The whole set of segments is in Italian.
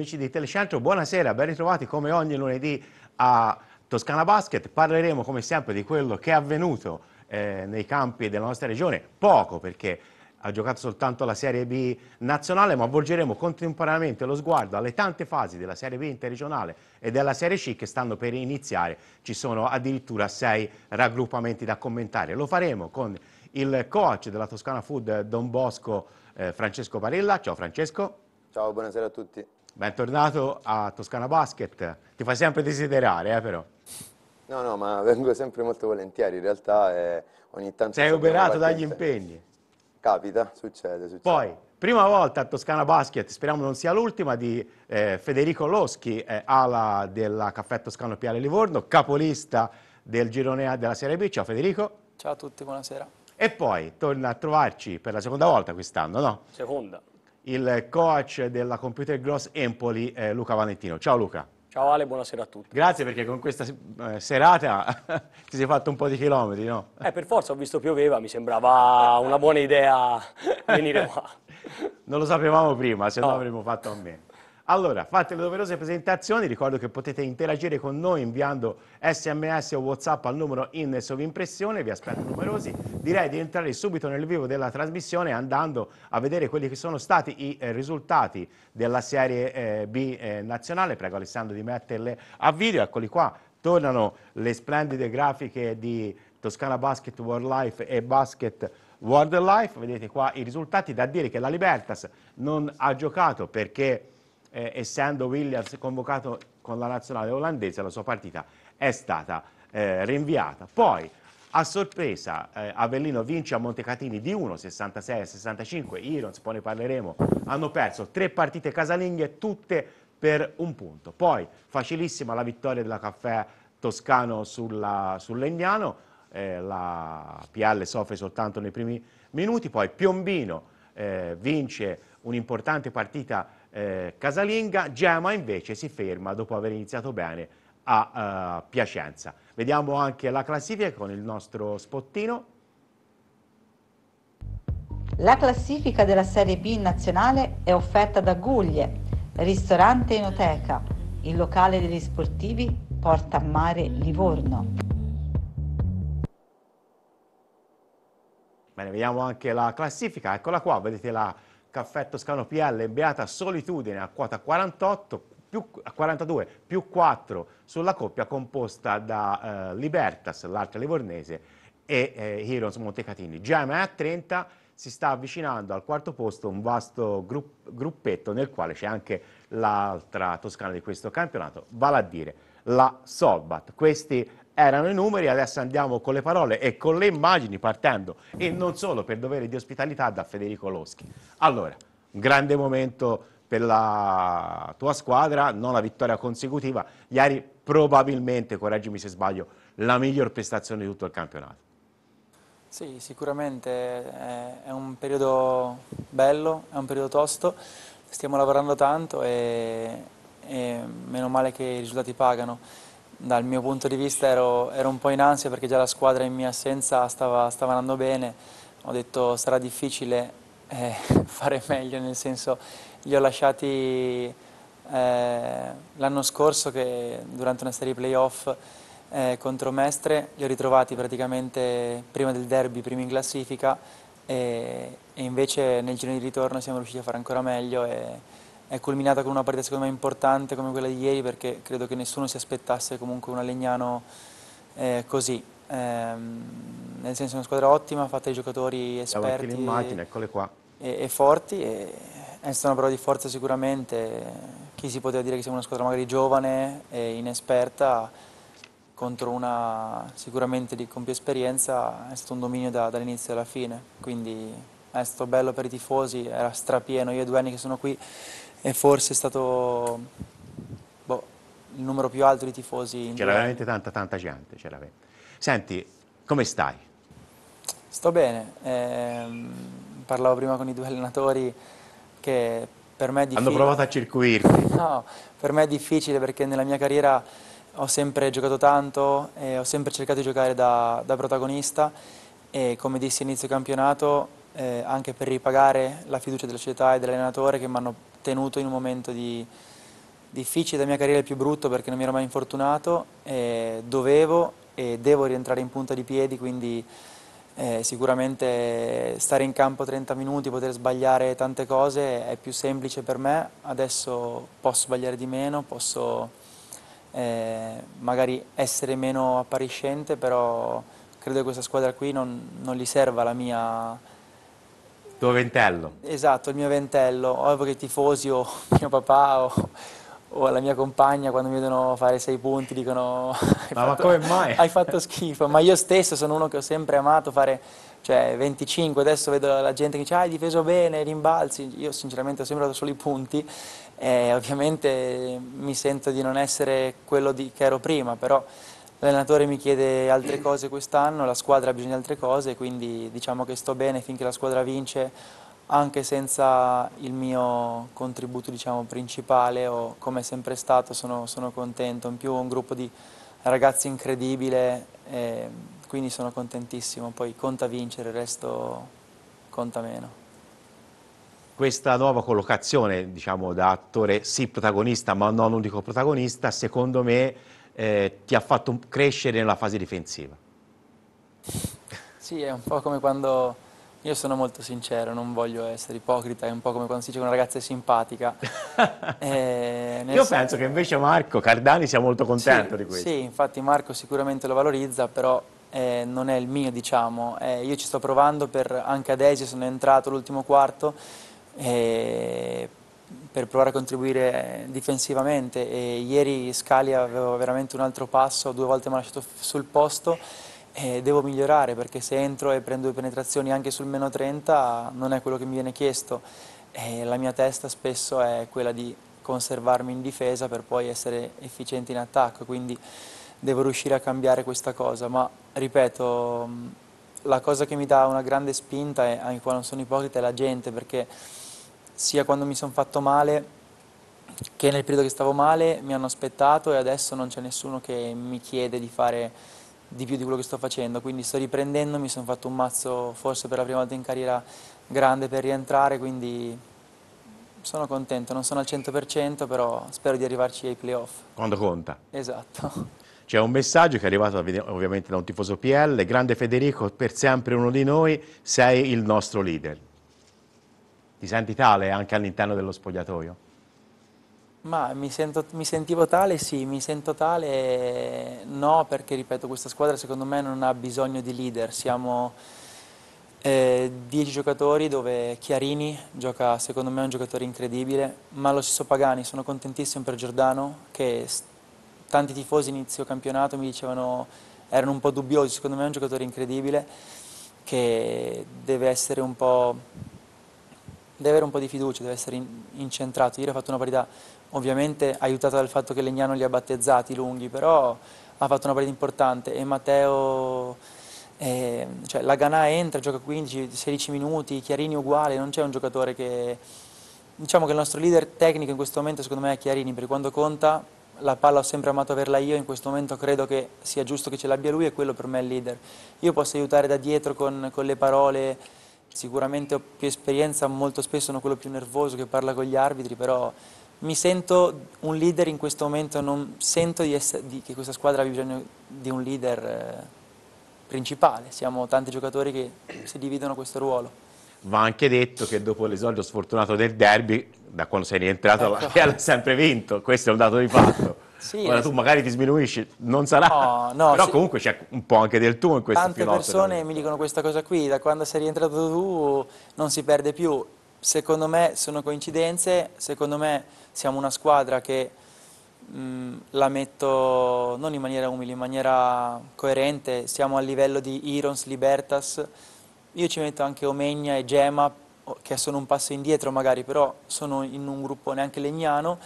Amici di Telecentro, buonasera, ben ritrovati come ogni lunedì a Toscana Basket. Parleremo come sempre di quello che è avvenuto eh, nei campi della nostra regione, poco perché ha giocato soltanto la Serie B nazionale, ma avvolgeremo contemporaneamente lo sguardo alle tante fasi della Serie B interregionale e della Serie C che stanno per iniziare. Ci sono addirittura sei raggruppamenti da commentare. Lo faremo con il coach della Toscana Food Don Bosco, eh, Francesco Barilla. Ciao Francesco. Ciao, buonasera a tutti. Bentornato a Toscana Basket. Ti fai sempre desiderare, eh, però. No, no, ma vengo sempre molto volentieri. In realtà eh, ogni tanto... Sei oberato dagli impegni. Capita, succede, succede. Poi, prima volta a Toscana Basket, speriamo non sia l'ultima, di eh, Federico Loschi, eh, ala della Caffè Toscano Piale Livorno, capolista del girone A della Serie B. Ciao Federico. Ciao a tutti, buonasera. E poi torna a trovarci per la seconda volta quest'anno, no? Seconda il coach della Computer Gross Empoli, eh, Luca Valentino. Ciao Luca. Ciao Ale, buonasera a tutti. Grazie perché con questa eh, serata ti sei fatto un po' di chilometri, no? Eh, per forza, ho visto pioveva, mi sembrava una buona idea venire qua. non lo sapevamo prima, se no, no avremmo fatto a meno. Allora, fatte le doverose presentazioni, ricordo che potete interagire con noi inviando sms o whatsapp al numero in sovimpressione, vi aspetto numerosi. Direi di entrare subito nel vivo della trasmissione andando a vedere quelli che sono stati i eh, risultati della Serie eh, B eh, nazionale. Prego Alessandro di metterle a video, eccoli qua. Tornano le splendide grafiche di Toscana Basket World Life e Basket World Life. Vedete qua i risultati da dire che la Libertas non ha giocato perché eh, essendo Williams convocato con la nazionale olandese, la sua partita è stata eh, rinviata. Poi, a sorpresa, eh, Avellino vince a Montecatini di 1, 66 65. Irons, poi ne parleremo, hanno perso tre partite casalinghe, tutte per un punto. Poi, facilissima la vittoria della Caffè Toscano sulla, sul Legnano, eh, la PL soffre soltanto nei primi minuti. Poi Piombino eh, vince un'importante partita eh, casalinga. Gema invece si ferma dopo aver iniziato bene a uh, Piacenza. Vediamo anche la classifica con il nostro spottino. La classifica della Serie B nazionale è offerta da Guglie, Ristorante Enoteca, il locale degli sportivi Porta Mare Livorno. Bene, vediamo anche la classifica, eccola qua, vedete la Caffè Toscano PL, Beata Solitudine a quota 48, più, 42 più 4 sulla coppia composta da eh, Libertas, l'altra livornese, e eh, Heroes Montecatini. Gemma è a 30, si sta avvicinando al quarto posto un vasto grupp gruppetto nel quale c'è anche l'altra toscana di questo campionato, vale a dire la Solbat. Questi erano i numeri, adesso andiamo con le parole e con le immagini partendo e non solo per dovere di ospitalità da Federico Loschi. Allora, un grande momento per la tua squadra, non la vittoria consecutiva, ieri probabilmente, correggimi se sbaglio, la miglior prestazione di tutto il campionato. Sì, sicuramente eh, è un periodo bello, è un periodo tosto, stiamo lavorando tanto e, e meno male che i risultati pagano dal mio punto di vista ero, ero, un po' in ansia perché già la squadra in mia assenza stava, stava andando bene, ho detto sarà difficile eh, fare meglio, nel senso li ho lasciati eh, l'anno scorso che durante una serie playoff eh, contro Mestre, li ho ritrovati praticamente prima del derby, prima in classifica e, e invece nel giro di ritorno siamo riusciti a fare ancora meglio. E, è culminata con una partita secondo me importante come quella di ieri perché credo che nessuno si aspettasse comunque una Legnano eh, così. Eh, nel senso è una squadra ottima, fatta di giocatori esperti l'immagine, eccole qua. E, e forti, e è stata una prova di forza sicuramente. Chi si poteva dire che siamo una squadra magari giovane e inesperta contro una sicuramente di, con più esperienza è stato un dominio da, dall'inizio alla fine. Quindi è stato bello per i tifosi, era strapieno. Io due anni che sono qui e forse è stato boh, il numero più alto di tifosi. C'era veramente tanta, tanta gente. Senti, come stai? Sto bene. Eh, parlavo prima con i due allenatori che per me è difficile. Hanno provato a circuirti. No, per me è difficile perché nella mia carriera ho sempre giocato tanto e ho sempre cercato di giocare da, da protagonista e come dissi inizio campionato eh, anche per ripagare la fiducia della società e dell'allenatore che mi hanno tenuto in un momento di, difficile della mia carriera, il più brutto perché non mi ero mai infortunato, eh, dovevo e devo rientrare in punta di piedi, quindi eh, sicuramente stare in campo 30 minuti, poter sbagliare tante cose è più semplice per me, adesso posso sbagliare di meno, posso eh, magari essere meno appariscente, però credo che questa squadra qui non, non gli serva la mia tuo ventello. Esatto, il mio ventello. O che i tifosi o mio papà o, o, la mia compagna quando mi vedono fare sei punti dicono... Ma, fatto, ma come mai? Hai fatto schifo. Ma io stesso sono uno che ho sempre amato fare... Cioè 25, adesso vedo la gente che dice ah, hai difeso bene, rimbalzi. Io sinceramente ho sempre dato solo i punti. E ovviamente mi sento di non essere quello di, che ero prima, però... L'allenatore mi chiede altre cose quest'anno, la squadra ha bisogno di altre cose, quindi diciamo che sto bene finché la squadra vince, anche senza il mio contributo diciamo, principale o come è sempre stato sono, sono contento. In più un gruppo di ragazzi incredibile, eh, quindi sono contentissimo. Poi conta vincere, il resto conta meno questa nuova collocazione, diciamo, da attore sì protagonista, ma non unico protagonista, secondo me eh, ti ha fatto crescere nella fase difensiva. Sì, è un po' come quando... Io sono molto sincero, non voglio essere ipocrita, è un po' come quando si dice che una ragazza è simpatica. eh, Io penso che invece Marco Cardani sia molto contento sì, di questo. Sì, infatti Marco sicuramente lo valorizza, però eh, non è il mio, diciamo. Eh, io ci sto provando per, anche ad Esi sono entrato l'ultimo quarto, eh, per provare a contribuire difensivamente e ieri Scali aveva veramente un altro passo, due volte mi ha lasciato sul posto e devo migliorare perché se entro e prendo due penetrazioni anche sul meno 30 non è quello che mi viene chiesto e la mia testa spesso è quella di conservarmi in difesa per poi essere efficiente in attacco, quindi devo riuscire a cambiare questa cosa, ma ripeto, la cosa che mi dà una grande spinta, e anche qua non sono ipocrita, è la gente perché sia quando mi sono fatto male che nel periodo che stavo male mi hanno aspettato e adesso non c'è nessuno che mi chiede di fare di più di quello che sto facendo, quindi sto riprendendo, mi sono fatto un mazzo forse per la prima volta in carriera grande per rientrare, quindi sono contento, non sono al 100% però spero di arrivarci ai playoff. Quando conta. Esatto. C'è un messaggio che è arrivato ovviamente da un tifoso PL, grande Federico, per sempre uno di noi, sei il nostro leader. Ti senti tale anche all'interno dello spogliatoio? Ma mi, sento, mi, sentivo tale, sì, mi sento tale, no, perché ripeto, questa squadra secondo me non ha bisogno di leader, siamo eh, dieci giocatori dove Chiarini gioca, secondo me è un giocatore incredibile, ma lo stesso Pagani, sono contentissimo per Giordano, che tanti tifosi inizio campionato mi dicevano, erano un po' dubbiosi, secondo me è un giocatore incredibile, che deve essere un po' deve avere un po' di fiducia, deve essere in, incentrato. Ieri ha fatto una partita ovviamente aiutata dal fatto che Legnano li ha battezzati lunghi, però ha fatto una partita importante e Matteo, eh, cioè la Ganà entra, gioca 15-16 minuti, Chiarini uguale, non c'è un giocatore che... Diciamo che il nostro leader tecnico in questo momento secondo me è Chiarini, perché quando conta la palla ho sempre amato averla io, in questo momento credo che sia giusto che ce l'abbia lui e quello per me è il leader. Io posso aiutare da dietro con, con le parole, Sicuramente ho più esperienza, molto spesso sono quello più nervoso che parla con gli arbitri, però mi sento un leader in questo momento, non sento di essere, di, che questa squadra abbia bisogno di un leader eh, principale, siamo tanti giocatori che si dividono questo ruolo. Va anche detto che dopo l'esordio sfortunato del derby, da quando sei rientrato, ecco. hai sempre vinto, questo è un dato di fatto. Sì, Ora eh, tu magari ti sminuisci, non sarà, no, no, però sì. comunque c'è un po' anche del tuo in questo Tante filotto, persone mi dicono questa cosa qui, da quando sei rientrato tu non si perde più. Secondo me sono coincidenze, secondo me siamo una squadra che mh, la metto non in maniera umile, in maniera coerente, siamo a livello di Irons, Libertas, io ci metto anche Omegna e Gema che sono un passo indietro magari, però sono in un gruppo neanche legnano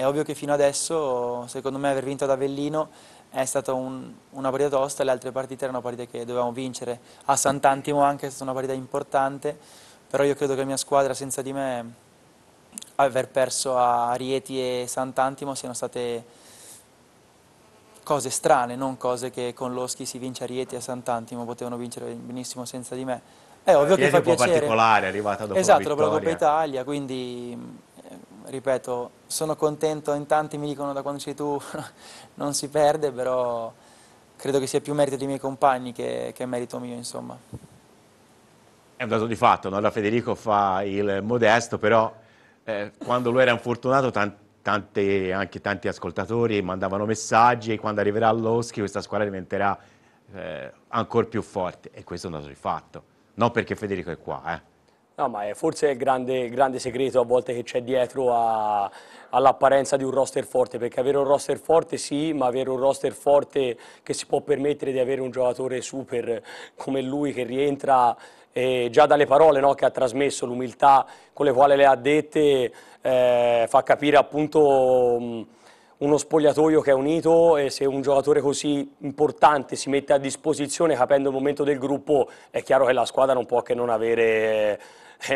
è ovvio che fino adesso, secondo me, aver vinto ad Avellino è stata un, una partita tosta, le altre partite erano partite che dovevamo vincere. A Sant'Antimo anche è stata una partita importante, però io credo che la mia squadra senza di me aver perso a Rieti e Sant'Antimo siano state cose strane, non cose che con Loschi si vince a Rieti e a Sant'Antimo, potevano vincere benissimo senza di me. È ovvio Rieti che fa È un po' particolare, è arrivata dopo esatto, la vittoria. Esatto, dopo la Coppa Italia, quindi, eh, ripeto, sono contento, in tanti mi dicono da quando sei tu non si perde, però credo che sia più merito dei miei compagni che, che merito mio, insomma. È un dato di fatto, no? da Federico fa il modesto, però eh, quando lui era infortunato tanti anche tanti ascoltatori mandavano messaggi e quando arriverà all'Oschi questa squadra diventerà eh, ancora più forte e questo è un dato di fatto, non perché Federico è qua. Eh. No, ma è forse è il grande, grande segreto a volte che c'è dietro all'apparenza di un roster forte, perché avere un roster forte sì, ma avere un roster forte che si può permettere di avere un giocatore super come lui che rientra eh, già dalle parole no, che ha trasmesso, l'umiltà con le quali le ha dette, eh, fa capire appunto... Mh, uno spogliatoio che è unito e se un giocatore così importante si mette a disposizione capendo il momento del gruppo è chiaro che la squadra non può che non avere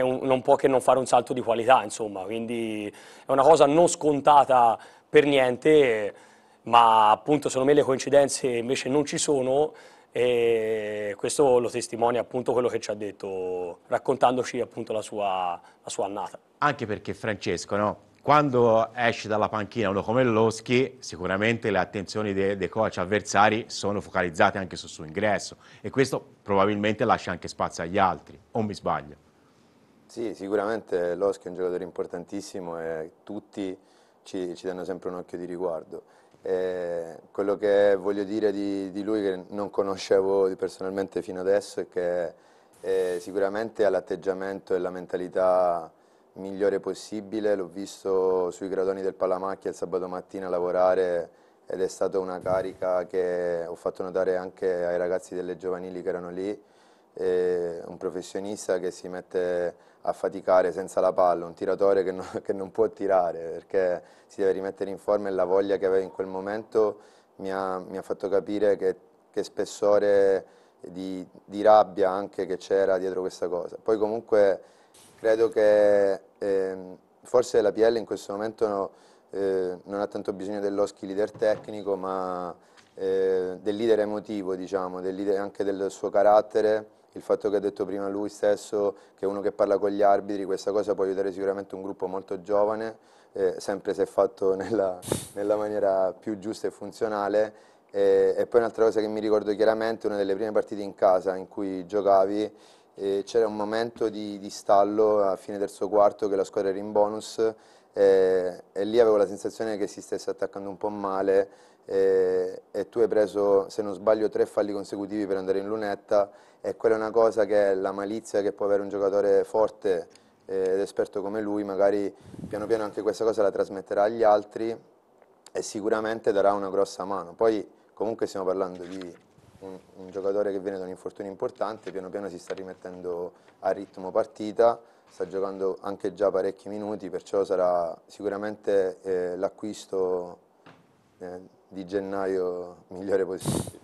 un, non può che non fare un salto di qualità, insomma, quindi è una cosa non scontata per niente, ma appunto secondo me le coincidenze invece non ci sono e questo lo testimonia appunto quello che ci ha detto, raccontandoci appunto la sua, la sua annata. Anche perché Francesco, no? quando esce dalla panchina uno come Loschi, sicuramente le attenzioni dei, dei coach avversari sono focalizzate anche sul suo ingresso e questo probabilmente lascia anche spazio agli altri, o mi sbaglio? Sì, sicuramente Loschi è un giocatore importantissimo e tutti ci, ci danno sempre un occhio di riguardo. E quello che voglio dire di, di, lui che non conoscevo personalmente fino adesso è che è eh, sicuramente ha l'atteggiamento e la mentalità migliore possibile, l'ho visto sui gradoni del Pallamacchia il sabato mattina lavorare ed è stata una carica che ho fatto notare anche ai ragazzi delle giovanili che erano lì, è un professionista che si mette a faticare senza la palla, un tiratore che non, che non, può tirare perché si deve rimettere in forma e la voglia che aveva in quel momento mi ha, mi ha fatto capire che, che spessore di, di, rabbia anche che c'era dietro questa cosa. Poi comunque credo che eh, forse la PL in questo momento no, eh, non ha tanto bisogno dell'Oschi leader tecnico ma eh, del leader emotivo diciamo, del leader, anche del suo carattere il fatto che ha detto prima lui stesso che è uno che parla con gli arbitri, questa cosa può aiutare sicuramente un gruppo molto giovane, eh, sempre se fatto nella, nella, maniera più giusta e funzionale. Eh, e poi un'altra cosa che mi ricordo chiaramente, una delle prime partite in casa in cui giocavi, eh, c'era un momento di, di, stallo a fine terzo quarto che la squadra era in bonus eh, e lì avevo la sensazione che si stesse attaccando un po' male e, e, tu hai preso, se non sbaglio, tre falli consecutivi per andare in lunetta e quella è una cosa che è la malizia che può avere un giocatore forte eh, ed esperto come lui, magari piano piano anche questa cosa la trasmetterà agli altri e sicuramente darà una grossa mano. Poi comunque stiamo parlando di un, un giocatore che viene da un infortunio importante, piano piano si sta rimettendo a ritmo partita, sta giocando anche già parecchi minuti, perciò sarà sicuramente eh, l'acquisto eh, di gennaio migliore possibile.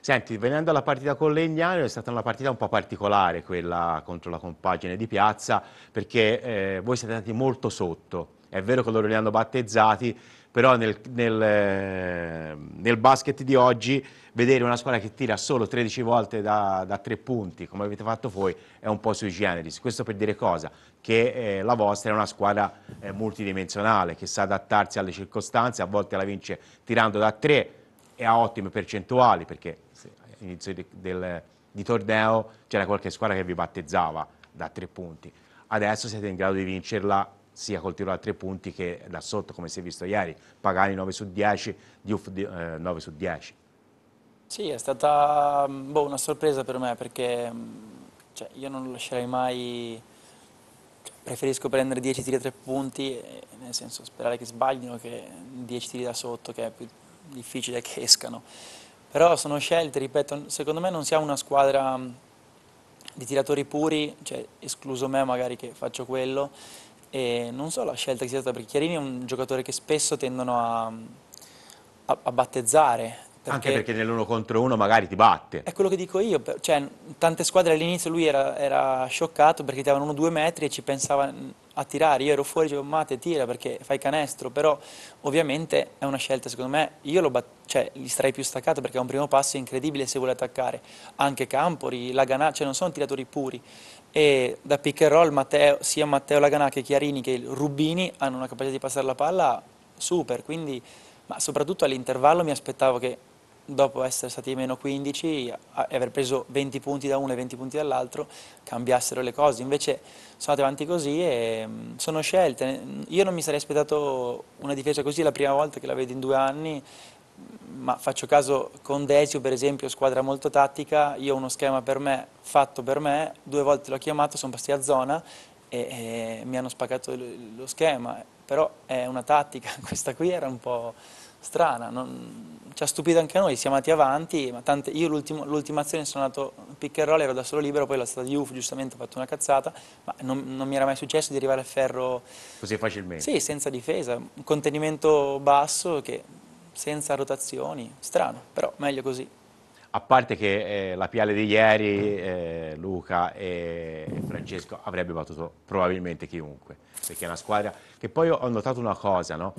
Senti, venendo alla partita con Legnano è stata una partita un po' particolare quella contro la compagine di Piazza perché eh, voi siete andati molto sotto, è vero che loro li hanno battezzati però nel, nel, eh, nel, basket di oggi vedere una squadra che tira solo 13 volte da, da, tre punti, come avete fatto voi, è un po' sui generis. Questo per dire cosa? Che eh, la vostra è una squadra eh, multidimensionale, che sa adattarsi alle circostanze, a volte la vince tirando da tre e ha ottime percentuali, perché all'inizio di, di torneo c'era qualche squadra che vi battezzava da tre punti. Adesso siete in grado di vincerla sia col Tirolo a tre punti che da sotto, come si è visto ieri, Pagani 9 su 10, Diouf 9 eh, su 10. Sì, è stata mm, boh, una sorpresa per me perché mm, cioè, io non lascerei mai, cioè, preferisco prendere 10 tiri a tre punti, eh, nel senso sperare che sbaglino che 10 tiri da sotto, che è più difficile che escano. Però sono scelte, ripeto, secondo me non siamo una squadra mm, di tiratori puri, cioè, escluso me magari che faccio quello, e non so la scelta che sia stata, perché Chiarini è un giocatore che spesso tendono a, a, a battezzare. Perché Anche perché nell'uno contro uno magari ti batte. È quello che dico io, cioè tante squadre all'inizio lui era, era, scioccato perché ti avevano due metri e ci pensava a tirare, io ero fuori e dicevo mate tira perché fai canestro, però ovviamente è una scelta secondo me, io lo cioè, gli starei più staccato perché è un primo passo incredibile se vuole attaccare, anche Campori, Laganà, cioè non sono tiratori puri, e da pick and roll Matteo, sia Matteo Laganà che Chiarini che Rubini hanno una capacità di passare la palla super, quindi, ma soprattutto all'intervallo mi aspettavo che dopo essere stati meno 15 e aver preso 20 punti da uno e 20 punti dall'altro cambiassero le cose, invece sono andate avanti così e mm, sono scelte, io non mi sarei aspettato una difesa così la prima volta che la vedo in due anni ma faccio caso con Desio per esempio, squadra molto tattica, io ho uno schema per me, fatto per me, due volte l'ho chiamato, sono passati a zona e, e, mi hanno spaccato lo schema, però è una tattica, questa qui era un po' strana, non... ci ha stupito anche a noi, siamo andati avanti, ma tante... io l'ultima azione sono andato pick and roll, ero da solo libero, poi la stata di Uf giustamente ho fatto una cazzata, ma non, non mi era mai successo di arrivare a ferro... Così facilmente? Sì, senza difesa, un contenimento basso che senza rotazioni, strano, però meglio così. A parte che eh, la piale di ieri, eh, Luca e Francesco avrebbe battuto probabilmente chiunque, perché è una squadra che poi ho notato una cosa, no?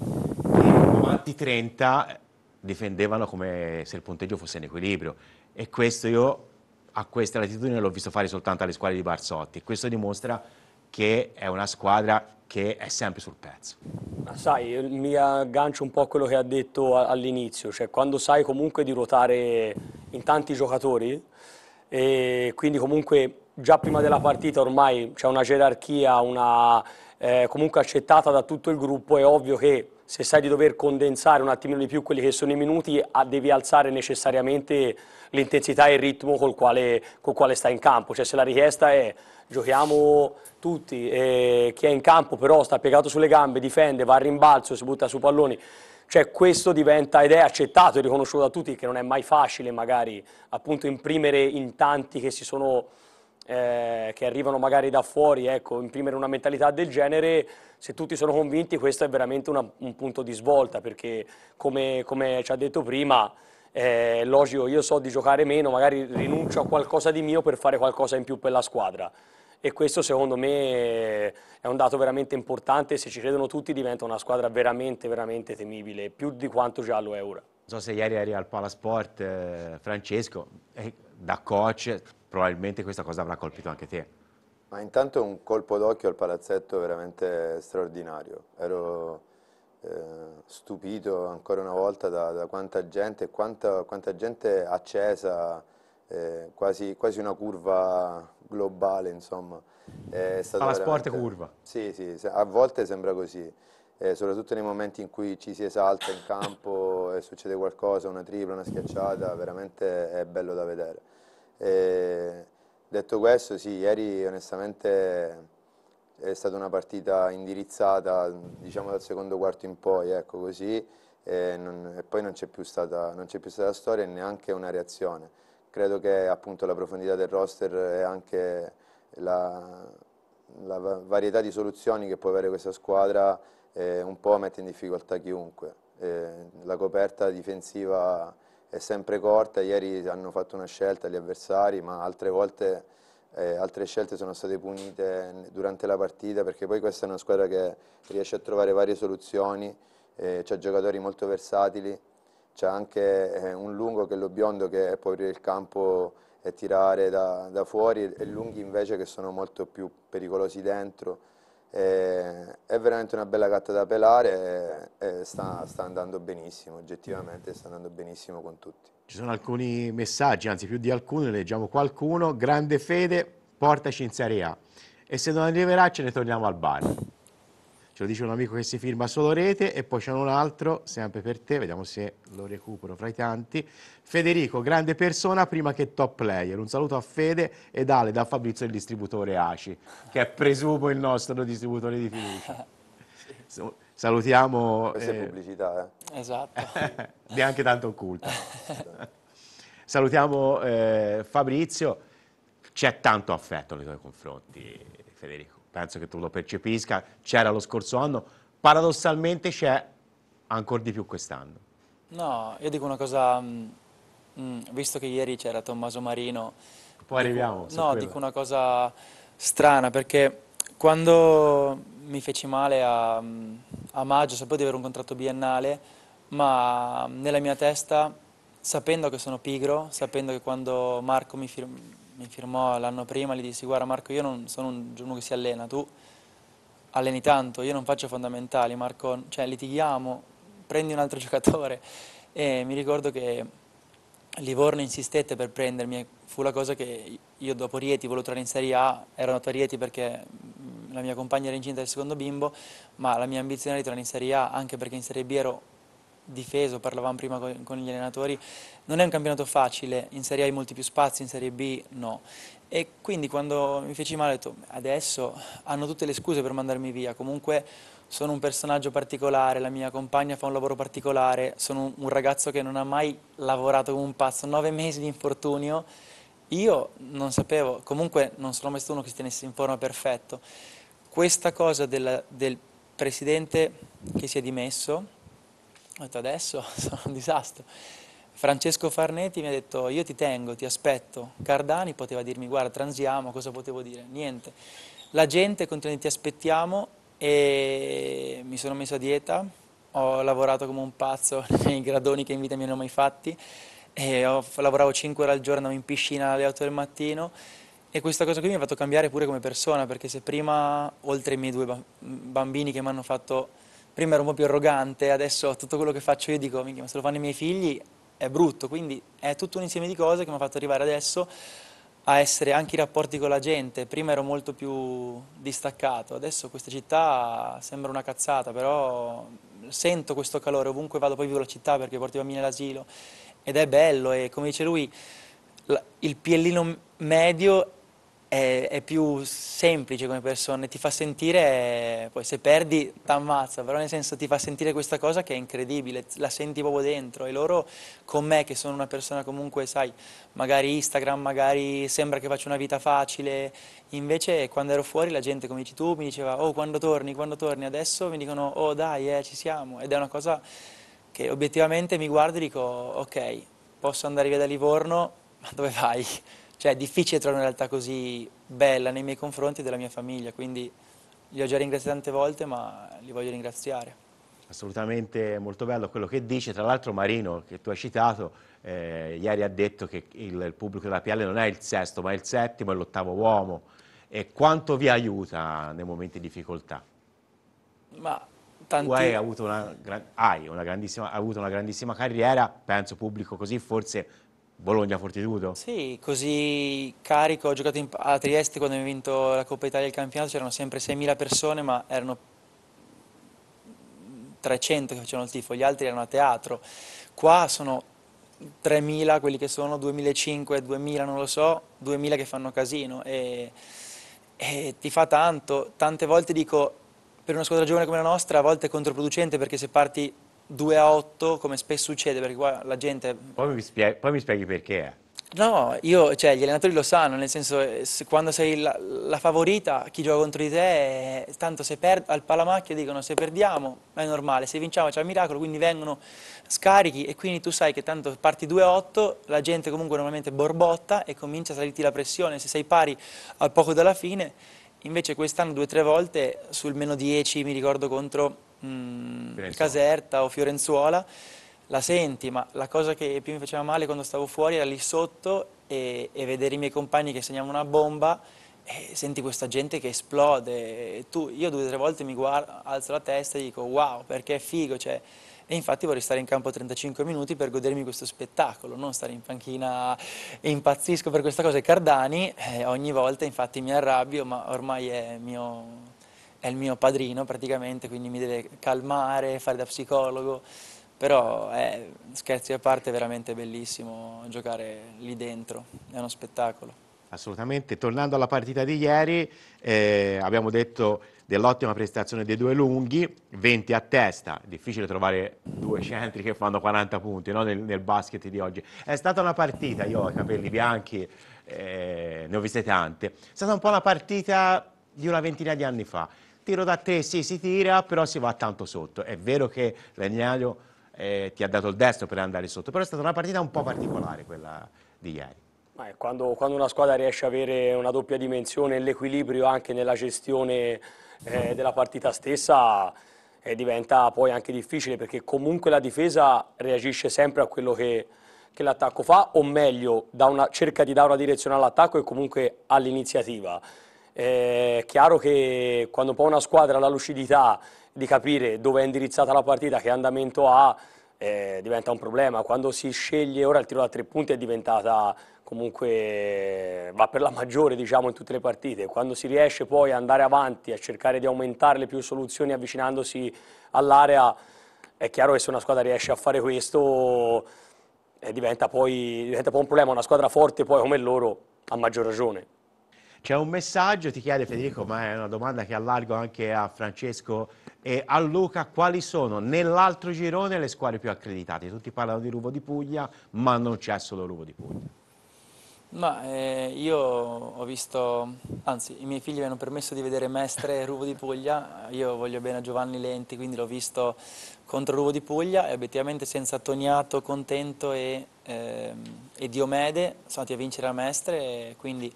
Avanti 30 eh, difendevano come se il punteggio fosse in equilibrio e questo io a questa latitudine l'ho visto fare soltanto alle squadre di Barzotti. Questo dimostra che è una squadra che è sempre sul pezzo. Sai, mi aggancio un po' a quello che ha detto all'inizio, cioè quando sai comunque di ruotare in tanti giocatori, e quindi comunque già prima della partita ormai c'è una gerarchia, una, eh, comunque accettata da tutto il gruppo, è ovvio che se sai di dover condensare un attimino di più quelli che sono i minuti, devi alzare necessariamente l'intensità e il ritmo col quale, col quale stai in campo. Cioè se la richiesta è giochiamo tutti, eh, chi è in campo però sta piegato sulle gambe, difende, va a rimbalzo, si butta su palloni, cioè questo diventa ed è accettato e riconosciuto da tutti che non è mai facile magari appunto imprimere in tanti che si sono... Eh, che arrivano magari da fuori, ecco, imprimere una mentalità del genere, se tutti sono convinti questo è veramente una, un punto di svolta perché come, come ci ha detto prima, è logico, io so di giocare meno, magari rinuncio a qualcosa di mio per fare qualcosa in più per la squadra e questo secondo me è un dato veramente importante, se ci credono tutti diventa una squadra veramente, veramente temibile, più di quanto già lo è ora. Non so se ieri eri al Palasport, eh, Francesco, eh, da coach probabilmente questa cosa avrà colpito anche te. Ma intanto un colpo d'occhio al palazzetto veramente straordinario, ero eh, stupito ancora una volta da, da quanta gente, quanta, quanta gente accesa, eh, quasi, quasi, una curva globale, insomma. È stato ah, sport curva. Sì, sì, a volte sembra così. Eh, soprattutto nei momenti in cui ci si esalta in campo e succede qualcosa, una tripla, una schiacciata, veramente è bello da vedere. Eh, detto questo, sì, ieri onestamente è stata una partita indirizzata, diciamo dal secondo quarto in poi, ecco così, e, non, e poi non c'è più, più stata storia e neanche una reazione credo che appunto la profondità del roster e anche la, la varietà di soluzioni che può avere questa squadra eh, un po' mette in difficoltà chiunque. Eh, la coperta difensiva è sempre corta, ieri hanno fatto una scelta gli avversari, ma altre volte eh, altre scelte sono state punite durante la partita perché poi questa è una squadra che riesce a trovare varie soluzioni, eh, ha giocatori molto versatili c'è anche eh, un lungo che è lo biondo che può aprire il campo e tirare da, da fuori e lunghi invece che sono molto più pericolosi dentro. E, è veramente una bella gatta da pelare e, e sta, sta, andando benissimo, oggettivamente sta andando benissimo con tutti. Ci sono alcuni messaggi, anzi più di alcuni, ne leggiamo qualcuno, grande fede, portaci in Serie A e se non arriverà ce ne torniamo al bar. Ce lo dice un amico che si firma solo rete e poi c'è un altro, sempre per te, vediamo se lo recupero fra i tanti. Federico, grande persona prima che top player. Un saluto a Fede ed Ale da Fabrizio, il distributore ACI, che è presumo il nostro distributore di fiducia. Salutiamo... Questa eh, è pubblicità, eh? Esatto. Neanche tanto occulta. Salutiamo eh, Fabrizio. C'è tanto affetto nei tuoi confronti, Federico penso che tu lo percepisca, c'era lo scorso anno, paradossalmente c'è ancora di più quest'anno. No, io dico una cosa, mh, mm, mm, visto che ieri c'era Tommaso Marino... Poi dico, arriviamo. No, quello. dico una cosa strana, perché quando mi feci male a, mm, a maggio, sapevo di avere un contratto biennale, ma nella mia testa, sapendo che sono pigro, sapendo che quando Marco mi firma mi firmò l'anno prima, gli dissi guarda Marco io non sono un, uno che si allena, tu alleni tanto, io non faccio fondamentali Marco, cioè litighiamo, prendi un altro giocatore e mi ricordo che Livorno insistette per prendermi e fu la cosa che io dopo Rieti volevo tornare in Serie A, ero andato a Rieti perché mm, la mia compagna era incinta del secondo bimbo, ma la mia ambizione era di tornare in Serie A anche perché in Serie B ero difeso, parlavamo prima con, gli allenatori, non è un campionato facile, in Serie A hai molti più spazi, in Serie B no. E quindi quando mi feci male ho detto, adesso hanno tutte le scuse per mandarmi via, comunque sono un personaggio particolare, la mia compagna fa un lavoro particolare, sono un, un ragazzo che non ha mai lavorato come un pazzo, nove mesi di infortunio, io non sapevo, comunque non sono mai stato uno che si tenesse in forma perfetto. Questa cosa della, del presidente che si è dimesso, ho detto adesso sono un disastro. Francesco Farnetti mi ha detto io ti tengo, ti aspetto. Cardani poteva dirmi guarda transiamo, cosa potevo dire? Niente. La gente continua ti aspettiamo e mi sono messo a dieta, ho lavorato come un pazzo nei gradoni che in vita mi hanno mai fatti, e ho, lavoravo 5 ore al giorno in piscina alle 8 del mattino e questa cosa qui mi ha fatto cambiare pure come persona perché se prima oltre ai miei due mhmm, bambini che mi hanno fatto prima ero un po' più arrogante, adesso tutto quello che faccio io dico, ma se lo fanno i miei figli è brutto, quindi è tutto un insieme di cose che mi ha fatto arrivare adesso a essere anche i rapporti con la gente, prima ero molto più distaccato, adesso questa città sembra una cazzata, però sento questo calore, ovunque vado poi vivo la città perché porto i bambini all'asilo ed è bello e come dice lui il piellino medio è, è, più semplice come persona, ti fa sentire, poi se perdi ti ammazza, però nel senso ti fa sentire questa cosa che è incredibile, la senti proprio dentro e loro con me che sono una persona comunque, sai, magari Instagram, magari sembra che faccia una vita facile, invece quando ero fuori la gente come dici tu mi diceva oh quando torni, quando torni, adesso mi dicono oh dai eh, ci siamo ed è una cosa che obiettivamente mi guardo e dico ok posso andare via da Livorno ma dove vai? cioè è difficile trovare una realtà così bella nei miei confronti e della mia famiglia, quindi li ho già ringraziati tante volte, ma li voglio ringraziare. Assolutamente molto bello quello che dice, tra l'altro Marino che tu hai citato eh, ieri ha detto che il, il, pubblico della PL non è il sesto ma è il settimo e l'ottavo uomo e quanto vi aiuta nei momenti di difficoltà? Ma tanti... Tu hai avuto una, hai una, grandissima, hai avuto una grandissima carriera, penso pubblico così forse Bologna-Fortitudo? Sì, così carico. Ho giocato in, a Trieste quando abbiamo vinto la Coppa Italia e il campionato, c'erano sempre 6.000 persone, ma erano 300 che facevano il tifo, gli altri erano a teatro. Qua sono 3.000 quelli che sono, 2.500, 2.000 non lo so, 2.000 che fanno casino e, e ti fa tanto. Tante volte dico, per una squadra giovane come la nostra, a volte è controproducente perché se parti 2 a 8 come spesso succede perché qua la gente... Poi mi, spieghi, poi mi spieghi perché. No, io, cioè, gli allenatori lo sanno, nel senso eh, se, quando sei la, la, favorita, chi gioca contro di te, eh, tanto se per, al palamacchio dicono se perdiamo è normale, se vinciamo c'è il miracolo, quindi vengono scarichi e quindi tu sai che tanto parti 2-8, a la gente comunque normalmente borbotta e comincia a salirti la pressione, se sei pari al poco dalla fine, invece quest'anno due o tre volte sul meno 10 mi ricordo contro mh, mm, Caserta o Fiorenzuola, la senti, ma la cosa che più mi faceva male quando stavo fuori era lì sotto e, e vedere i miei compagni che segnavano una bomba e senti questa gente che esplode. Tu, io due o tre volte mi guardo, alzo la testa e dico wow, perché è figo, cioè, e infatti vorrei stare in campo 35 minuti per godermi questo spettacolo, non stare in panchina e impazzisco per questa cosa. E Cardani eh, ogni volta infatti mi arrabbio, ma ormai è mio è il mio padrino praticamente, quindi mi deve calmare, fare da psicologo, però eh, scherzi a parte è veramente bellissimo giocare lì dentro, è uno spettacolo. Assolutamente, tornando alla partita di ieri, eh, abbiamo detto dell'ottima prestazione dei due lunghi, 20 a testa, difficile trovare due centri che fanno 40 punti no? nel, nel, basket di oggi. È stata una partita, io ho i capelli bianchi, eh, ne ho viste tante, è stata un po' una partita di una ventina di anni fa tiro da te, sì, si tira, però si va tanto sotto. È vero che Legnaglio eh, ti ha dato il destro per andare sotto, però è stata una partita un po' particolare quella di ieri. Quando, quando una squadra riesce ad avere una doppia dimensione e l'equilibrio anche nella gestione eh, della partita stessa, eh, diventa poi anche difficile perché comunque la difesa reagisce sempre a quello che, che l'attacco fa, o meglio, una, cerca di dare una direzione all'attacco e comunque all'iniziativa. È chiaro che quando poi una squadra ha la lucidità di capire dove è indirizzata la partita, che andamento ha, eh, diventa un problema. Quando si sceglie ora il tiro da tre punti è diventata comunque va per la maggiore diciamo in tutte le partite. Quando si riesce poi ad andare avanti, a cercare di aumentare le più soluzioni avvicinandosi all'area, è chiaro che se una squadra riesce a fare questo eh, diventa, poi, diventa poi un problema. Una squadra forte poi come loro ha maggior ragione. C'è un messaggio, ti chiede Federico, ma è una domanda che allargo anche a Francesco e a Luca, quali sono nell'altro girone le squadre più accreditate? Tutti parlano di Ruvo di Puglia, ma non c'è solo Ruvo di Puglia. Ma eh, io ho visto, anzi i miei figli mi hanno permesso di vedere Mestre e Ruvo di Puglia, io voglio bene a Giovanni Lenti, quindi l'ho visto contro Ruvo di Puglia e obiettivamente senza Toniato, Contento e, eh, e Diomede sono andati a vincere a Mestre, e quindi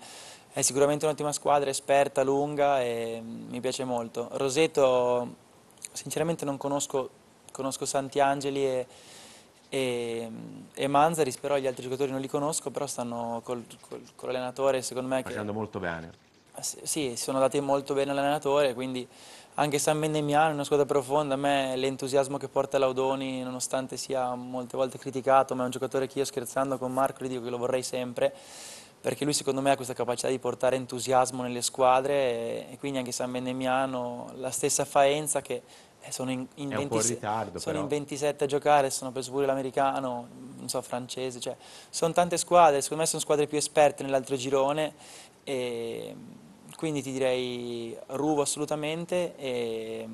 è sicuramente un'ottima squadra, esperta, lunga e mi piace molto. Roseto, sinceramente non conosco, conosco Santiangeli e, e, e Manzaris, però gli altri giocatori non li conosco, però stanno col, col, con l'allenatore, secondo me... Facendo che, molto bene. Ah, sì, sono andati molto bene all'allenatore, quindi anche San Vendemiano è una squadra profonda, a me l'entusiasmo che porta Laudoni, nonostante sia molte volte criticato, ma è un giocatore che io scherzando con Marco gli dico che lo vorrei sempre, perché lui secondo me ha questa capacità di portare entusiasmo nelle squadre e, e quindi anche San Benemiano, la stessa Faenza che eh, sono, in, in, 20, ritardo, sono in, 27 a giocare, sono preso pure l'americano, non so, francese, cioè, sono tante squadre, secondo me sono squadre più esperte nell'altro girone e quindi ti direi Ruvo assolutamente e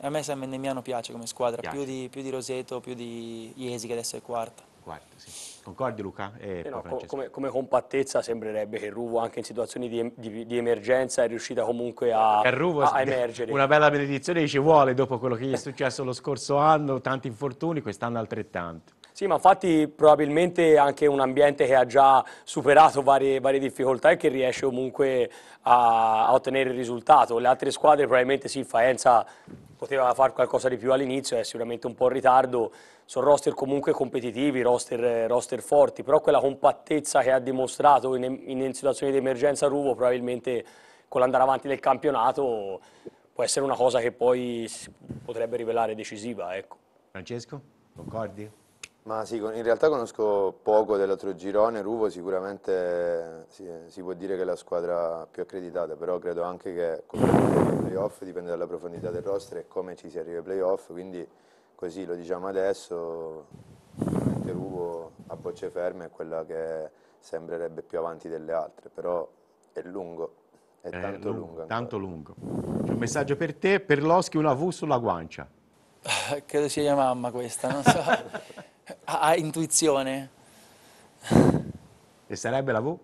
a me San Benemiano piace come squadra, piace. Più, di, più, di, Roseto, più di Iesi che adesso è quarta. Quarta, sì. Concordi Luca? Eh, eh no, come, come, compattezza sembrerebbe che Ruvo anche in situazioni di, di, di emergenza è riuscita comunque a, eh, Ruvo, a, a emergere. Una bella benedizione ci vuole dopo quello che gli è successo lo scorso anno, tanti infortuni, quest'anno altrettanto. Sì, ma infatti probabilmente anche un ambiente che ha già superato varie, varie difficoltà e che riesce comunque a, a, ottenere il risultato. Le altre squadre probabilmente sì, Faenza poteva fare qualcosa di più all'inizio, è sicuramente un po' in ritardo, sono roster comunque competitivi, roster, roster forti, però quella compattezza che ha dimostrato in, in situazioni di emergenza Ruvo probabilmente con l'andare avanti del campionato può essere una cosa che poi potrebbe rivelare decisiva. Ecco. Francesco, concordi? Ma sì, in realtà conosco poco dell'altro girone, Ruvo sicuramente eh, sì, eh, si può dire che è la squadra più accreditata, però credo anche che come i playoff dipende dalla profondità del roster e come ci si arriva ai playoff, quindi così lo diciamo adesso, sicuramente Ruvo a bocce ferme è quella che sembrerebbe più avanti delle altre, però è lungo. È eh, tanto lungo. lungo tanto lungo. C'è un messaggio per te, per Loschi una V sulla guancia. Credo sia mia mamma questa, non so. ha intuizione. E sarebbe la V?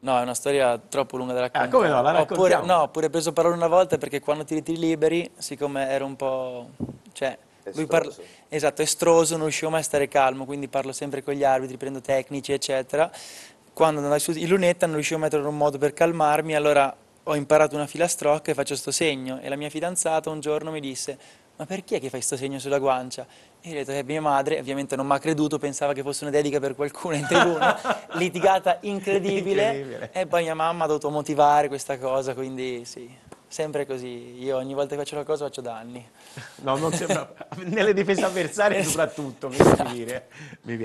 No, è una storia troppo lunga da ah, raccontare. Ah, come no? La Oppure, no, ho preso parola una volta perché quando ti ritiri liberi, siccome ero un po'... Cioè, estroso. Parla, esatto, estroso, non riuscivo mai a stare calmo, quindi parlo sempre con gli arbitri, prendo tecnici, eccetera. Quando andavo su in lunetta non riuscivo mai a trovare un modo per calmarmi, allora ho imparato una filastrocca e faccio sto segno. E la mia fidanzata un giorno mi disse, ma perché che fai sto segno sulla guancia? E detto che eh, mia madre ovviamente non mi ha creduto, pensava che fosse una dedica per qualcuno in tribuna, litigata incredibile, incredibile, e poi mia mamma ha dovuto motivare questa cosa, quindi sì. Sempre così, io ogni volta che faccio qualcosa faccio danni. No, non sembra, nelle difese avversarie soprattutto, mi esatto. dire. Mi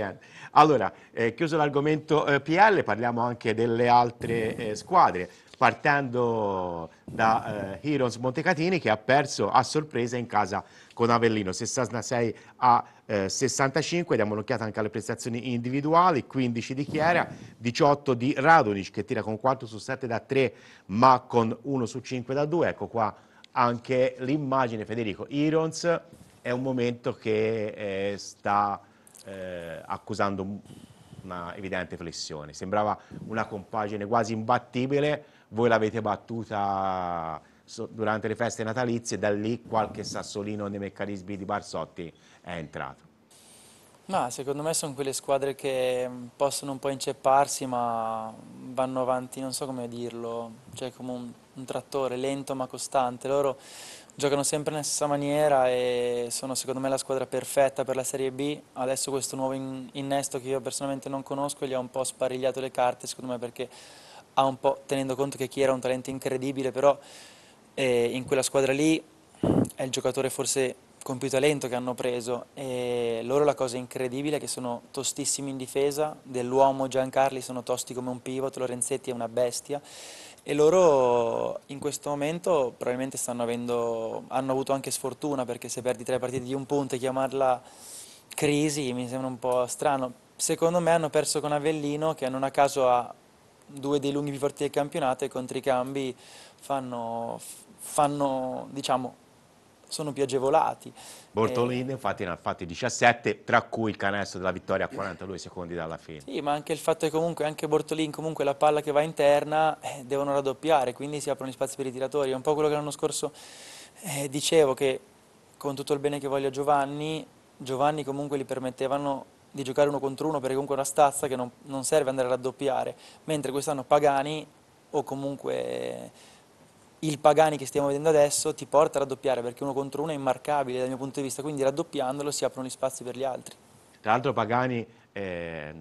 Allora, eh, chiuso l'argomento eh, PL, parliamo anche delle altre eh, squadre partendo da eh, Heroes Montecatini che ha perso a sorpresa in casa con Avellino 66 a eh, 65, diamo un'occhiata anche alle prestazioni individuali, 15 di Chiera, 18 di Radonic che tira con 4 su 7 da 3 ma con 1 su 5 da 2, ecco qua anche l'immagine Federico Irons è un momento che eh, sta eh, accusando una evidente flessione, sembrava una compagine quasi imbattibile, voi l'avete battuta durante le feste natalizie, da lì qualche sassolino nei meccanismi di Barsotti è entrato. Ma secondo me sono quelle squadre che mm, possono un po' incepparsi ma vanno avanti, non so come dirlo, cioè come un, un trattore lento ma costante. Loro giocano sempre nella stessa maniera e sono secondo me la squadra perfetta per la Serie B. Adesso questo nuovo innesto che io personalmente non conosco gli ha un po' sparigliato le carte secondo me perché ha un po', tenendo conto che chi era un talento incredibile, però e in quella squadra lì è il giocatore forse con più talento che hanno preso e loro la cosa incredibile è che sono tostissimi in difesa, dell'uomo Giancarli sono tosti come un pivot, Lorenzetti è una bestia e loro in questo momento probabilmente stanno avendo, hanno avuto anche sfortuna perché se perdi tre partite di un punto e chiamarla crisi mi sembra un po' strano. Secondo me hanno perso con Avellino che non a caso ha due dei lunghi più forti del campionato e contro i cambi fanno, fanno, diciamo, sono più agevolati. Bortolini eh, infatti ne ha fatti 17, tra cui il canestro della vittoria a 42 eh. secondi dalla fine. Sì, ma anche il fatto che comunque anche Bortolini, comunque la palla che va interna, eh, devono raddoppiare, quindi si aprono gli spazi per i tiratori. È un po' quello che l'anno scorso eh, dicevo, che con tutto il bene che voglio Giovanni, Giovanni comunque gli permettevano di giocare uno contro uno, perché comunque è una stazza che non, non serve andare a raddoppiare, mentre quest'anno Pagani o comunque il Pagani che stiamo vedendo adesso ti porta a raddoppiare perché uno contro uno è immarcabile dal mio punto di vista, quindi raddoppiandolo si aprono gli spazi per gli altri. Tra l'altro Pagani eh,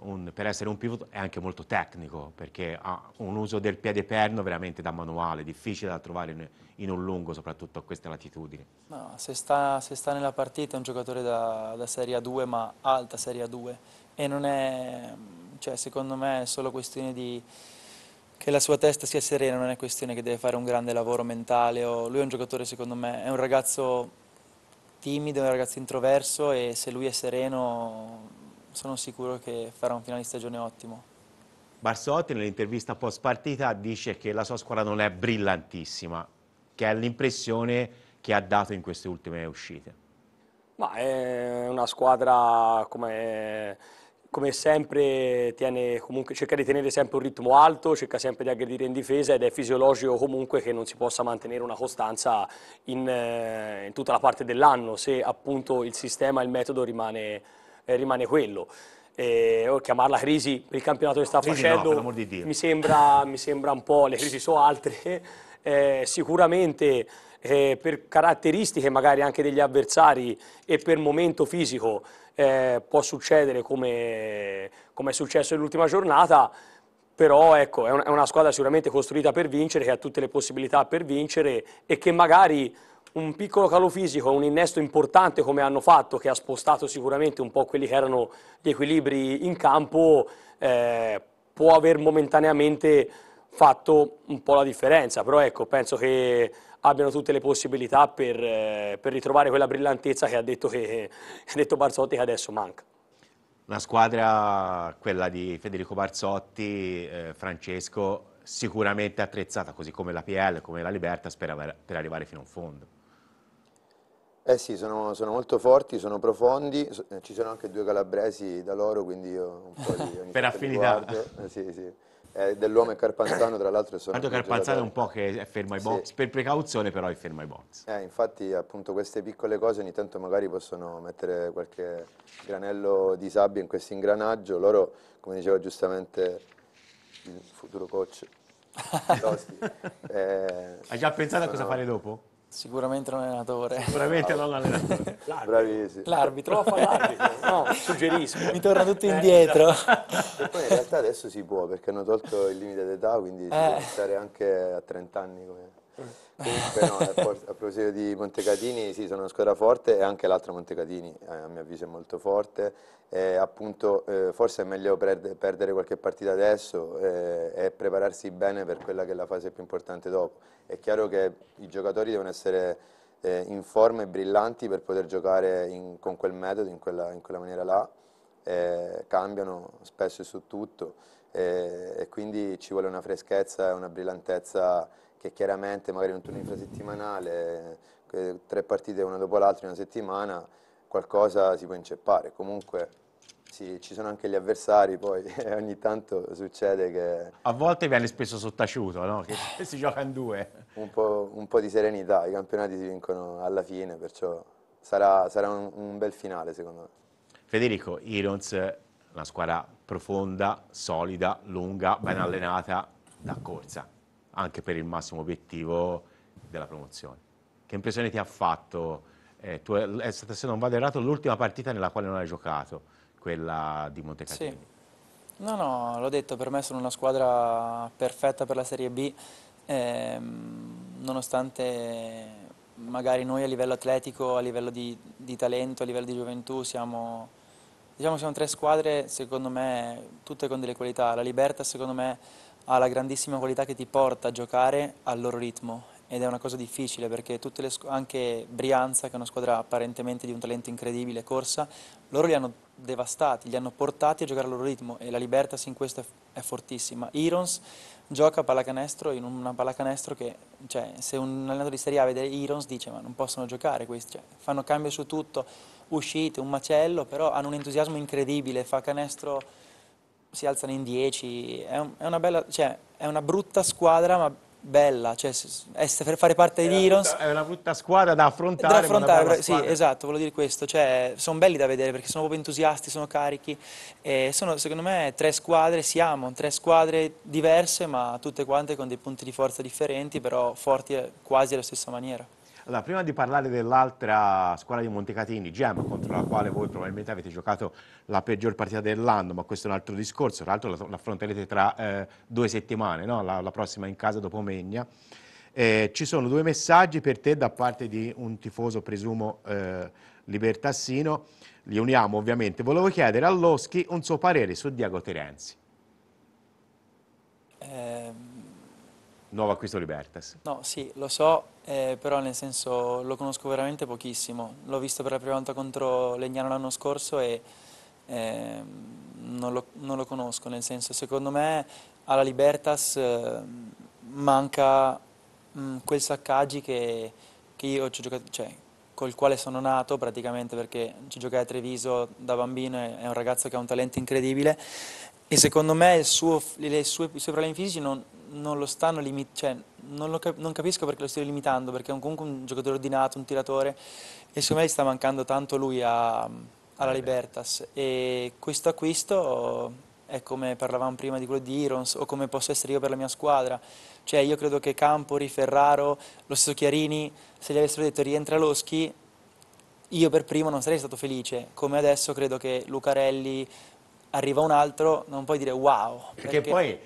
un, per essere un pivot è anche molto tecnico perché ha un uso del piede perno veramente da manuale, difficile da trovare in, in un lungo soprattutto a queste latitudini. No, se, sta, se, sta, nella partita è un giocatore da, da Serie A2 ma alta Serie A2 e non è, cioè, secondo me è solo questione di che la sua testa sia serena non è questione che deve fare un grande lavoro mentale. O... Lui è un giocatore, secondo me, è un ragazzo timido, è un ragazzo introverso e se lui è sereno sono sicuro che farà un finale di stagione ottimo. Barsotti nell'intervista post partita dice che la sua squadra non è brillantissima, che è l'impressione che ha dato in queste ultime uscite. Ma è una squadra come come sempre comunque, cerca di tenere sempre un ritmo alto, cerca sempre di aggredire in difesa ed è fisiologico comunque che non si possa mantenere una costanza in, eh, in tutta la parte dell'anno se appunto il sistema, il metodo rimane, eh, rimane quello. Eh, chiamarla crisi per il campionato che sta crisi facendo no, di mi, sembra, mi, sembra, un po', le crisi sono altre, eh, sicuramente eh, per caratteristiche magari anche degli avversari e per momento fisico eh, può succedere come, come è successo nell'ultima giornata, però ecco, è, una squadra sicuramente costruita per vincere, che ha tutte le possibilità per vincere e che magari un piccolo calo fisico, un innesto importante come hanno fatto, che ha spostato sicuramente un po' quelli che erano gli equilibri in campo, eh, può aver momentaneamente fatto un po' la differenza, però ecco, penso che abbiano tutte le possibilità per, eh, per ritrovare quella brillantezza che ha detto, che, ha detto Barzotti che adesso manca. Una squadra, quella di Federico Barzotti, eh, Francesco, sicuramente attrezzata, così come la PL, come la Libertas, per, per arrivare fino in fondo. Eh sì, sono, sono, molto forti, sono profondi, eh, ci sono anche due calabresi da loro, quindi io un po' di... per affinità. Eh sì, sì. Eh, dell'uomo e Carpanzano tra l'altro sono... Tanto Carpanzano è un po' che è fermo ai box, sì. per precauzione però è fermo ai box. Eh, infatti appunto queste piccole cose ogni tanto magari possono mettere qualche granello di sabbia in questo ingranaggio, loro come diceva giustamente il futuro coach Tosti, eh, Hai già pensato sono... a cosa fare dopo? Sicuramente non allenatore. Sicuramente non allenatore. L'arbitro. L'arbitro. Prova l'arbitro. No, suggerisco. Mi torna tutto eh, indietro. Esatto. E poi in realtà adesso si può perché hanno tolto il limite d'età, quindi eh. si può stare anche a 30 anni come... Mm. Comunque no, eh, a proposito di Montecatini, sì, sono una squadra forte e anche l'altra Montecatini, eh, a mio avviso, è molto forte. E eh, appunto, eh, forse è meglio perdere qualche partita adesso eh, e prepararsi bene per quella che è la fase più importante dopo. È chiaro che i giocatori devono essere eh, in forma e brillanti per poter giocare in, con quel metodo, in quella, in quella maniera là. cambiano spesso e su tutto e quindi ci vuole una freschezza e una brillantezza che chiaramente magari un turno infrasettimanale, eh, tre partite una dopo l'altra in una settimana, qualcosa si può inceppare. Comunque sì, ci sono anche gli avversari, poi eh, ogni tanto succede che... A volte viene spesso sottaciuto, no? Che si gioca in due. Un po', un po', di serenità, i campionati si vincono alla fine, perciò sarà, sarà un, un bel finale secondo me. Federico, Irons, una squadra profonda, solida, lunga, ben mm-hmm. allenata, da corsa anche per il massimo obiettivo della promozione. Che impressione ti ha fatto? Eh, tu, eh, è stata, se non vado errato, l'ultima partita nella quale non hai giocato, quella di Montecatini. Sì. No, no, l'ho detto, per me sono una squadra perfetta per la Serie B, ehm, nonostante magari noi a livello atletico, a livello di, di talento, a livello di gioventù siamo, diciamo, siamo, tre squadre secondo me tutte con delle qualità. La Liberta secondo me ha la grandissima qualità che ti porta a giocare al loro ritmo ed è una cosa difficile perché anche Brianza, che è una squadra apparentemente di un talento incredibile, corsa, loro li hanno devastati, li hanno portati a giocare al loro ritmo e la Libertas in questo è, fortissima. Irons gioca a pallacanestro in una pallacanestro che, cioè, se un allenatore di Serie A vede Irons dice ma non possono giocare questi, cioè, fanno cambio su tutto, uscite, un macello, però hanno un entusiasmo incredibile, fa canestro si alzano in 10, è, un, è, una bella, cioè, è una brutta squadra ma bella, cioè essere, fare parte di Irons... È una brutta squadra da affrontare. Da affrontare, sì, esatto, volevo dire questo, cioè, sono belli da vedere perché sono proprio entusiasti, sono carichi, e sono secondo me tre squadre, siamo tre squadre diverse ma tutte quante con dei punti di forza differenti, però forti eh, quasi alla stessa maniera. Allora, prima di parlare dell'altra squadra di Montecatini, Gemma, contro la quale voi probabilmente avete giocato la peggior partita dell'anno, ma questo è un altro discorso, tra l'altro l'affronterete tra eh, due settimane, no? la, la, prossima in casa dopo Megna. Eh, ci sono due messaggi per te da parte di un tifoso, presumo, eh, libertassino, li uniamo ovviamente. Volevo chiedere a Loschi un suo parere su Diego Terenzi. Eh nuovo acquisto Libertas. No, sì, lo so, eh, però nel senso lo conosco veramente pochissimo. L'ho visto per la prima volta contro Legnano l'anno scorso e eh, non, lo, non, lo, conosco, nel senso secondo me alla Libertas eh, manca mh, mm, quel saccaggi che, che io ci ho giocato, cioè, col quale sono nato praticamente perché ci giocai a Treviso da bambino, e è un ragazzo che ha un talento incredibile e secondo me il suo, le sue, i suoi problemi fisici non, non lo stanno limitando, cioè, non, cap non, capisco perché lo stiano limitando, perché è comunque un giocatore ordinato, un tiratore, e secondo me gli sta mancando tanto lui a, alla Libertas. E questo acquisto è come parlavamo prima di quello di Irons o come posso essere io per la mia squadra. Cioè io credo che Campori, Ferraro, lo stesso Chiarini, se gli avessero detto rientra Loschi, io per primo non sarei stato felice. Come adesso credo che Lucarelli arriva un altro, non puoi dire wow. Perché, perché... poi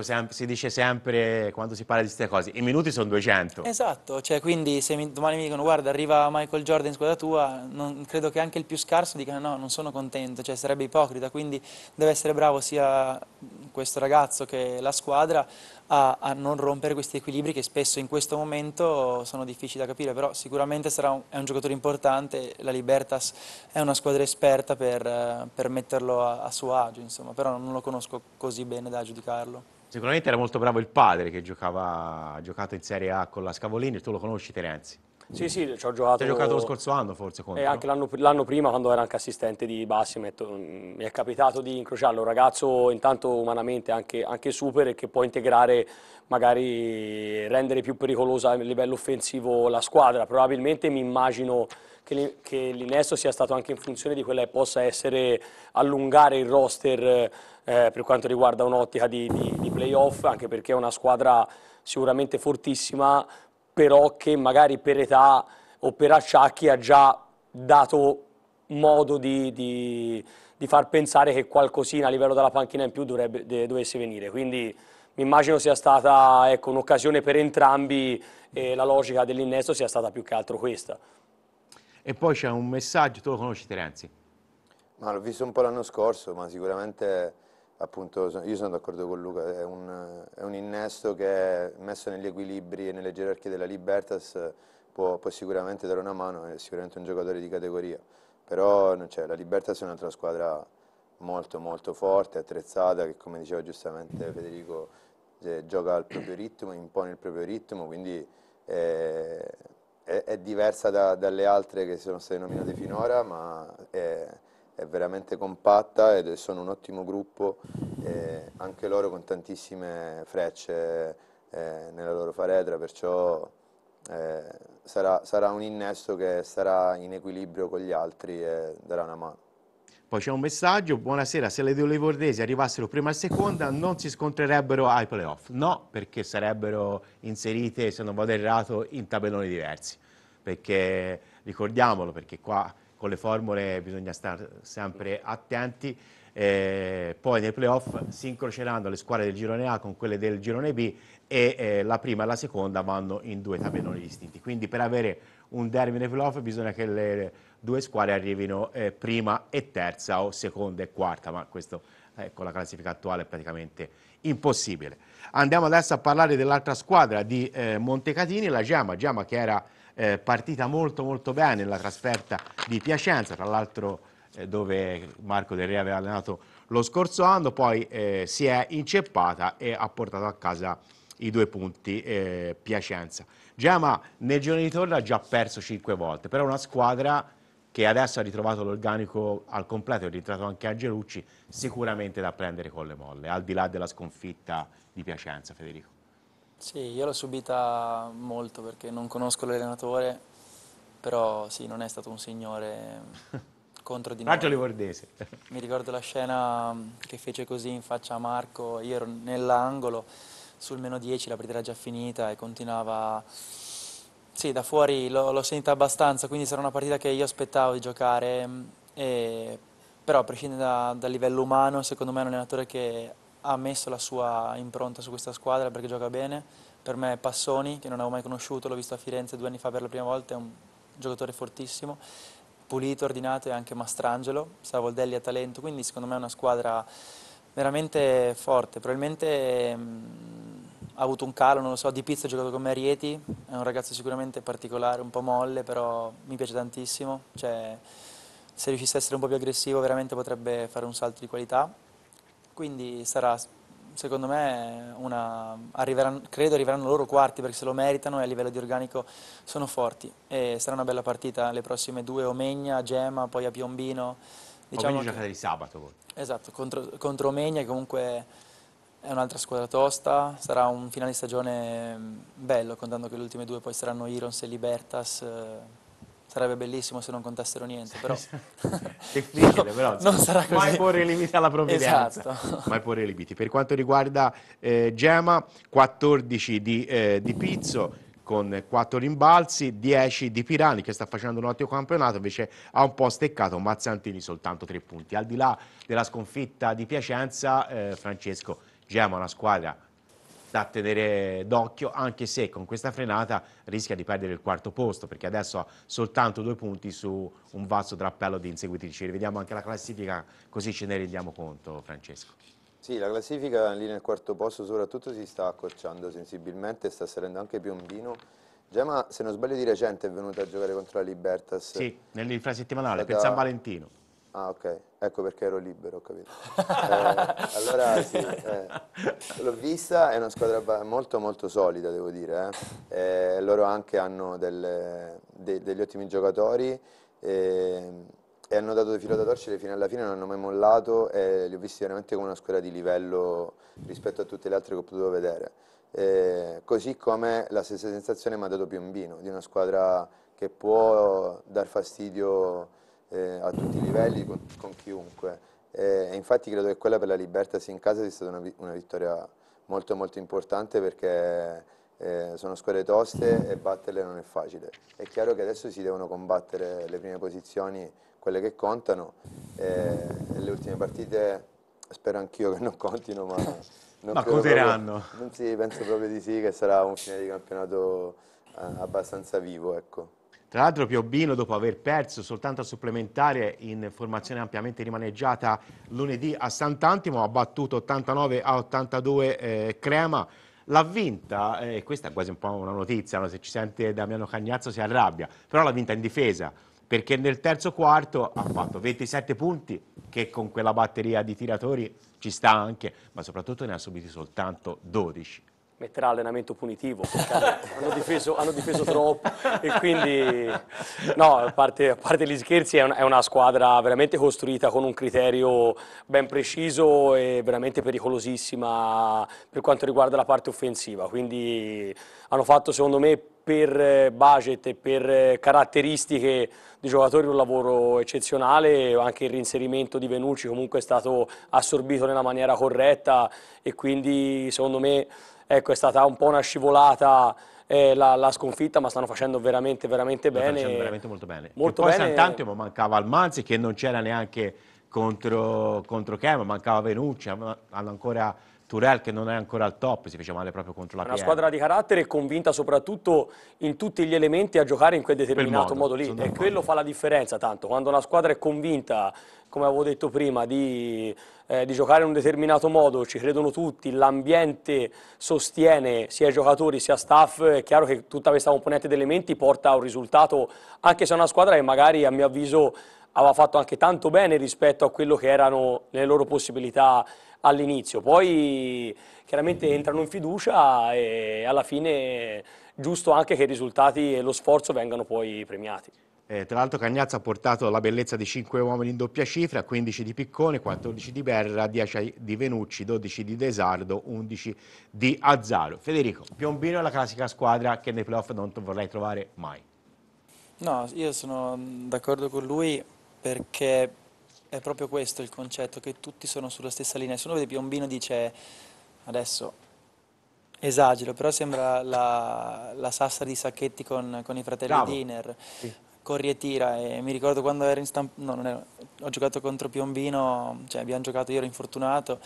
Sem- si dice sempre quando si parla di queste cose, i minuti sono 200. Esatto, cioè quindi se mi, domani mi dicono guarda arriva Michael Jordan in squadra tua, non, credo che anche il più scarso dica no, non sono contento, cioè sarebbe ipocrita, quindi deve essere bravo sia questo ragazzo che la squadra a, a, non rompere questi equilibri che spesso in questo momento sono difficili da capire, però sicuramente un, è un giocatore importante, la Libertas è una squadra esperta per, eh, per metterlo a, a, suo agio, insomma, però non lo conosco così bene da giudicarlo. Sicuramente era molto bravo il padre che giocava, ha giocato in Serie A con la Scavolini, tu lo conosci Terenzi? Sì, sì, ci ho giocato. Hai giocato lo scorso anno forse eh, contro? E anche l'anno prima quando era anche assistente di Bassimet mm, mi è capitato di incrociarlo, un ragazzo intanto umanamente anche, anche super e che può integrare, magari rendere più pericolosa a livello offensivo la squadra. Probabilmente mi immagino che, che l'innesto sia stato anche in funzione di quella che possa essere allungare il roster eh, per quanto riguarda un'ottica di, di, di playoff, anche perché è una squadra sicuramente fortissima, però che magari per età o per acciacchi ha già dato modo di, di, di far pensare che qualcosina a livello della panchina in più dovrebbe, de, dovesse venire. Quindi mi immagino sia stata ecco, un'occasione per entrambi e la logica dell'innesto sia stata più che altro questa. E poi c'è un messaggio, tu lo conosci Terenzi? Ma l'ho visto un po' l'anno scorso, ma sicuramente appunto io sono d'accordo con Luca, è un, è un, innesto che messo negli equilibri e nelle gerarchie della Libertas può, può sicuramente dare una mano, è sicuramente un giocatore di categoria, però cioè, la Libertas è un'altra squadra molto molto forte, attrezzata, che come diceva giustamente Federico cioè, gioca al proprio ritmo, impone il proprio ritmo, quindi è, eh, è, è diversa da, dalle altre che sono state nominate finora, ma... È, è veramente compatta ed sono un ottimo gruppo, eh, anche loro con tantissime frecce eh, nella loro faredra, perciò eh, sarà, sarà, un innesto che sarà in equilibrio con gli altri e darà una mano. Poi c'è un messaggio, buonasera, se le due livordesi arrivassero prima e seconda non si scontrerebbero ai playoff, no, perché sarebbero inserite, se non vado errato, in tabelloni diversi, perché ricordiamolo, perché qua con le formule bisogna stare sempre attenti. Eh, poi nei playoff si incroceranno le squadre del girone A con quelle del girone B e eh, la prima e la seconda vanno in due tabelloni distinti. Quindi per avere un derby nei playoff bisogna che le due squadre arrivino eh, prima e terza o seconda e quarta, ma questo con ecco, la classifica attuale è praticamente impossibile. Andiamo adesso a parlare dell'altra squadra di eh, Montecatini, la Giama, Giama che era eh, partita molto molto bene la trasferta di Piacenza, tra l'altro eh, dove Marco Del Re aveva allenato lo scorso anno, poi eh, si è inceppata e ha portato a casa i due punti eh, Piacenza. Gema nel giorno di torno ha già perso cinque volte, però una squadra che adesso ha ritrovato l'organico al completo, è rientrato anche a Angelucci, sicuramente da prendere con le molle, al di là della sconfitta di Piacenza, Federico. Sì, io l'ho subita molto perché non conosco l'allenatore, però sì, non è stato un signore contro di noi. Raggio Livordese. Mi ricordo la scena che fece così in faccia a Marco, io ero nell'angolo, sul meno 10 la partita era già finita e continuava... Sì, da fuori l'ho sentita abbastanza, quindi sarà una partita che io aspettavo di giocare, e però a prescindere da, dal livello umano, secondo me è un allenatore che ha messo la sua impronta su questa squadra perché gioca bene. Per me Passoni, che non avevo mai conosciuto, l'ho visto a Firenze due anni fa per la prima volta, è un giocatore fortissimo, pulito, ordinato e anche Mastrangelo, Savoldelli ha talento, quindi secondo me è una squadra veramente forte. Probabilmente mh, mm, ha avuto un calo, non lo so, Di Pizza ha giocato con me a Rieti, è un ragazzo sicuramente particolare, un po' molle, però mi piace tantissimo. Cioè, se riuscisse a essere un po' più aggressivo veramente potrebbe fare un salto di qualità. Quindi sarà, secondo me, una, arriveranno, credo arriveranno loro quarti perché se lo meritano e a livello di organico sono forti. E sarà una bella partita le prossime due, Omegna, Gema, poi a Piombino. Diciamo poi che... di sabato Esatto, contro, contro Omegna comunque... È un'altra squadra tosta, sarà un finale di stagione mm, bello, contando che le ultime due poi saranno Irons e Libertas, eh, Sarebbe bellissimo se non contassero niente, però... Difficile, però. Non sarà così. Mai porre limiti alla provvidenza. Esatto. Mai porre limiti. Per quanto riguarda eh, Gema, 14 di, eh, di Pizzo, con 4 rimbalzi, 10 di Pirani che sta facendo un ottimo campionato, invece ha un po' steccato Mazzantini soltanto 3 punti. Al di là della sconfitta di Piacenza, eh, Francesco Gemma una squadra da tenere d'occhio, anche se con questa frenata rischia di perdere il quarto posto, perché adesso ha soltanto due punti su un vasto drappello di inseguitrici. Rivediamo anche la classifica, così ce ne rendiamo conto, Francesco. Sì, la classifica lì nel quarto posto soprattutto si sta accorciando sensibilmente, sta salendo anche Piombino. Gemma, se non sbaglio, di recente è venuta a giocare contro la Libertas. Sì, nell'infrasettimanale, stata... per San Valentino Ah, ok. Ecco perché ero libero, ho capito. eh, allora sì, eh. l'ho vista, è una squadra molto molto solida, devo dire. Eh. eh. loro anche hanno delle, de, degli ottimi giocatori e, ehm, e hanno dato filo da torcere fino alla fine, non hanno mai mollato e li ho visti veramente come una squadra di livello rispetto a tutte le altre che ho potuto vedere. Eh, così come la stessa sensazione mi ha dato Piombino, di una squadra che può dar fastidio eh, a tutti i livelli con, con chiunque. E, infatti credo che quella per la Libertas in casa sia stata una, una vittoria molto molto importante perché eh, sono squadre toste e batterle non è facile. È chiaro che adesso si devono combattere le prime posizioni, quelle che contano, eh, le ultime partite spero anch'io che non contino, ma, non ma conteranno. Proprio, non, sì, penso proprio di sì, che sarà un fine di campionato eh, abbastanza vivo. Ecco. Tra l'altro Piobbino, dopo aver perso soltanto a supplementare in formazione ampiamente rimaneggiata lunedì a Sant'Antimo, ha battuto 89 a 82 eh, Crema, l'ha vinta, eh, questa è quasi un po' una notizia, no? se ci sente Damiano Cagnazzo si arrabbia, però l'ha vinta in difesa, perché nel terzo quarto ha fatto 27 punti, che con quella batteria di tiratori ci sta anche, ma soprattutto ne ha subiti soltanto 12 metterà allenamento punitivo, hanno difeso, hanno difeso, troppo e quindi no, a parte, a parte gli scherzi è, un, è, una squadra veramente costruita con un criterio ben preciso e veramente pericolosissima per quanto riguarda la parte offensiva, quindi hanno fatto secondo me per eh, budget e per eh, caratteristiche di giocatori un lavoro eccezionale, anche il rinserimento di Venucci comunque è stato assorbito nella maniera corretta e quindi secondo me ecco, è stata un po' una scivolata eh, la, la, sconfitta, ma stanno facendo veramente, veramente bene. Stanno facendo veramente molto bene. Molto bene. poi bene. Sant'Antimo mancava Almanzi che non c'era neanche contro, contro Chem, mancava Venucci, hanno ancora Turel che non è ancora al top, si fece male proprio contro la Una squadra di carattere convinta soprattutto in tutti gli elementi a giocare in quel determinato modo, modo, lì. E quello fa la differenza tanto. Quando una squadra è convinta, come avevo detto prima, di eh, di giocare in un determinato modo, ci credono tutti, l'ambiente sostiene sia i giocatori sia staff, è chiaro che tutta questa componente di elementi porta a un risultato, anche se è una squadra che magari a mio avviso aveva fatto anche tanto bene rispetto a quello che erano le loro possibilità all'inizio. Poi chiaramente entrano in fiducia e alla fine è giusto anche che i risultati e lo sforzo vengano poi premiati. Eh, tra l'altro Cagnazzo ha portato la bellezza di 5 uomini in doppia cifra, 15 di Piccone, 14 di Berra, 10 di Venucci, 12 di Desardo, 11 di Azzaro. Federico, Piombino è la classica squadra che nei playoff non vorrei trovare mai. No, io sono d'accordo con lui perché è proprio questo il concetto, che tutti sono sulla stessa linea. Se uno vede Piombino dice, adesso esagero, però sembra la, la sassa di Sacchetti con, con i fratelli Bravo. Diner. Sì corri e tira e mi ricordo quando ero in stampa, no, ero... ho giocato contro Piombino, cioè abbiamo giocato, io ero infortunato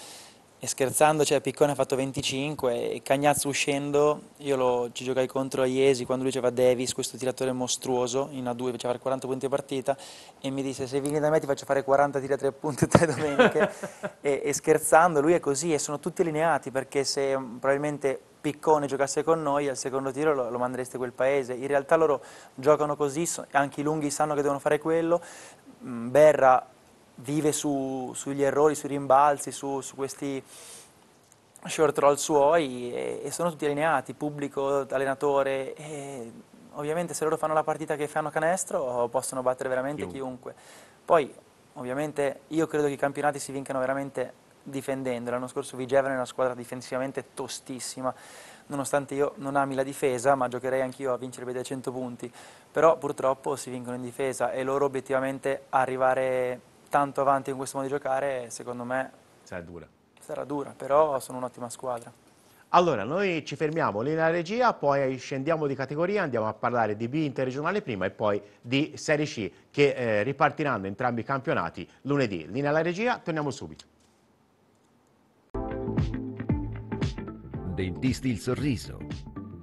e scherzando cioè, Piccone ha fatto 25 e Cagnazzo uscendo, io lo... ci giocai contro a Iesi quando lui diceva Davis, questo tiratore mostruoso, in A2 faceva 40 punti a partita e mi disse se vieni da me ti faccio fare 40 tiri a 3 punti tre domeniche e, e scherzando lui è così e sono tutti allineati perché se probabilmente Piccone giocasse con noi, al secondo tiro lo, lo mandereste quel paese. In realtà loro giocano così, anche i lunghi sanno che devono fare quello, mm, Berra vive su, sugli errori, sui rimbalzi, su, su questi short roll suoi e, e, sono tutti allineati, pubblico, allenatore. E ovviamente se loro fanno la partita che fanno canestro possono battere veramente chiunque. chiunque. Poi ovviamente io credo che i campionati si vincano veramente difendendo. L'anno scorso Vigevano è una squadra difensivamente tostissima, nonostante io non ami la difesa, ma giocherei anch'io a vincere dai 100 punti. Però purtroppo si vincono in difesa e loro obiettivamente arrivare tanto avanti in questo modo di giocare, secondo me... Sarà dura. Sarà dura, però sono un'ottima squadra. Allora, noi ci fermiamo lì nella regia, poi scendiamo di categoria, andiamo a parlare di B interregionale prima e poi di Serie C che eh, ripartiranno entrambi i campionati lunedì. Lì nella regia, torniamo subito. Dentisti il sorriso.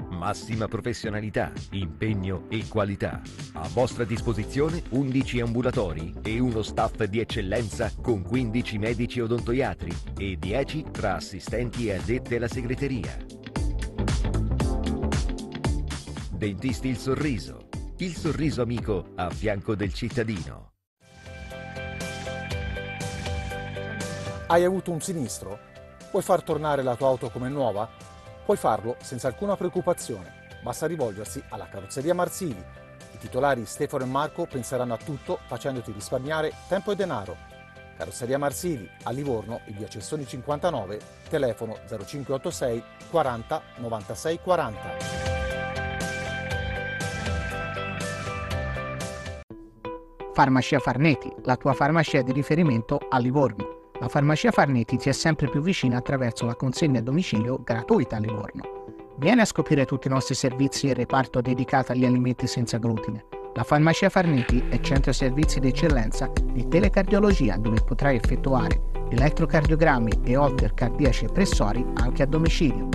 Massima professionalità, impegno e qualità. A vostra disposizione 11 ambulatori e uno staff di eccellenza con 15 medici odontoiatri e 10 tra assistenti e addette alla segreteria. Dentisti il sorriso. Il sorriso amico a fianco del cittadino. Hai avuto un sinistro? Vuoi far tornare la tua auto come nuova? Puoi farlo senza alcuna preoccupazione. Basta rivolgersi alla carrozzeria Marsili. I titolari Stefano e Marco penseranno a tutto facendoti risparmiare tempo e denaro. Carrozzeria Marsili a Livorno, in via Cessoni 59, telefono 0586 40 96 40. Farmacia Farneti, la tua farmacia di riferimento a Livorno la farmacia Farnetti ti è sempre più vicina attraverso la consegna a domicilio gratuita a Livorno. Vieni a scoprire tutti i nostri servizi e reparto dedicato agli alimenti senza glutine. La farmacia Farnetti è centro servizi d'eccellenza di telecardiologia dove potrai effettuare elettrocardiogrammi e holter cardiaci e pressori anche a domicilio.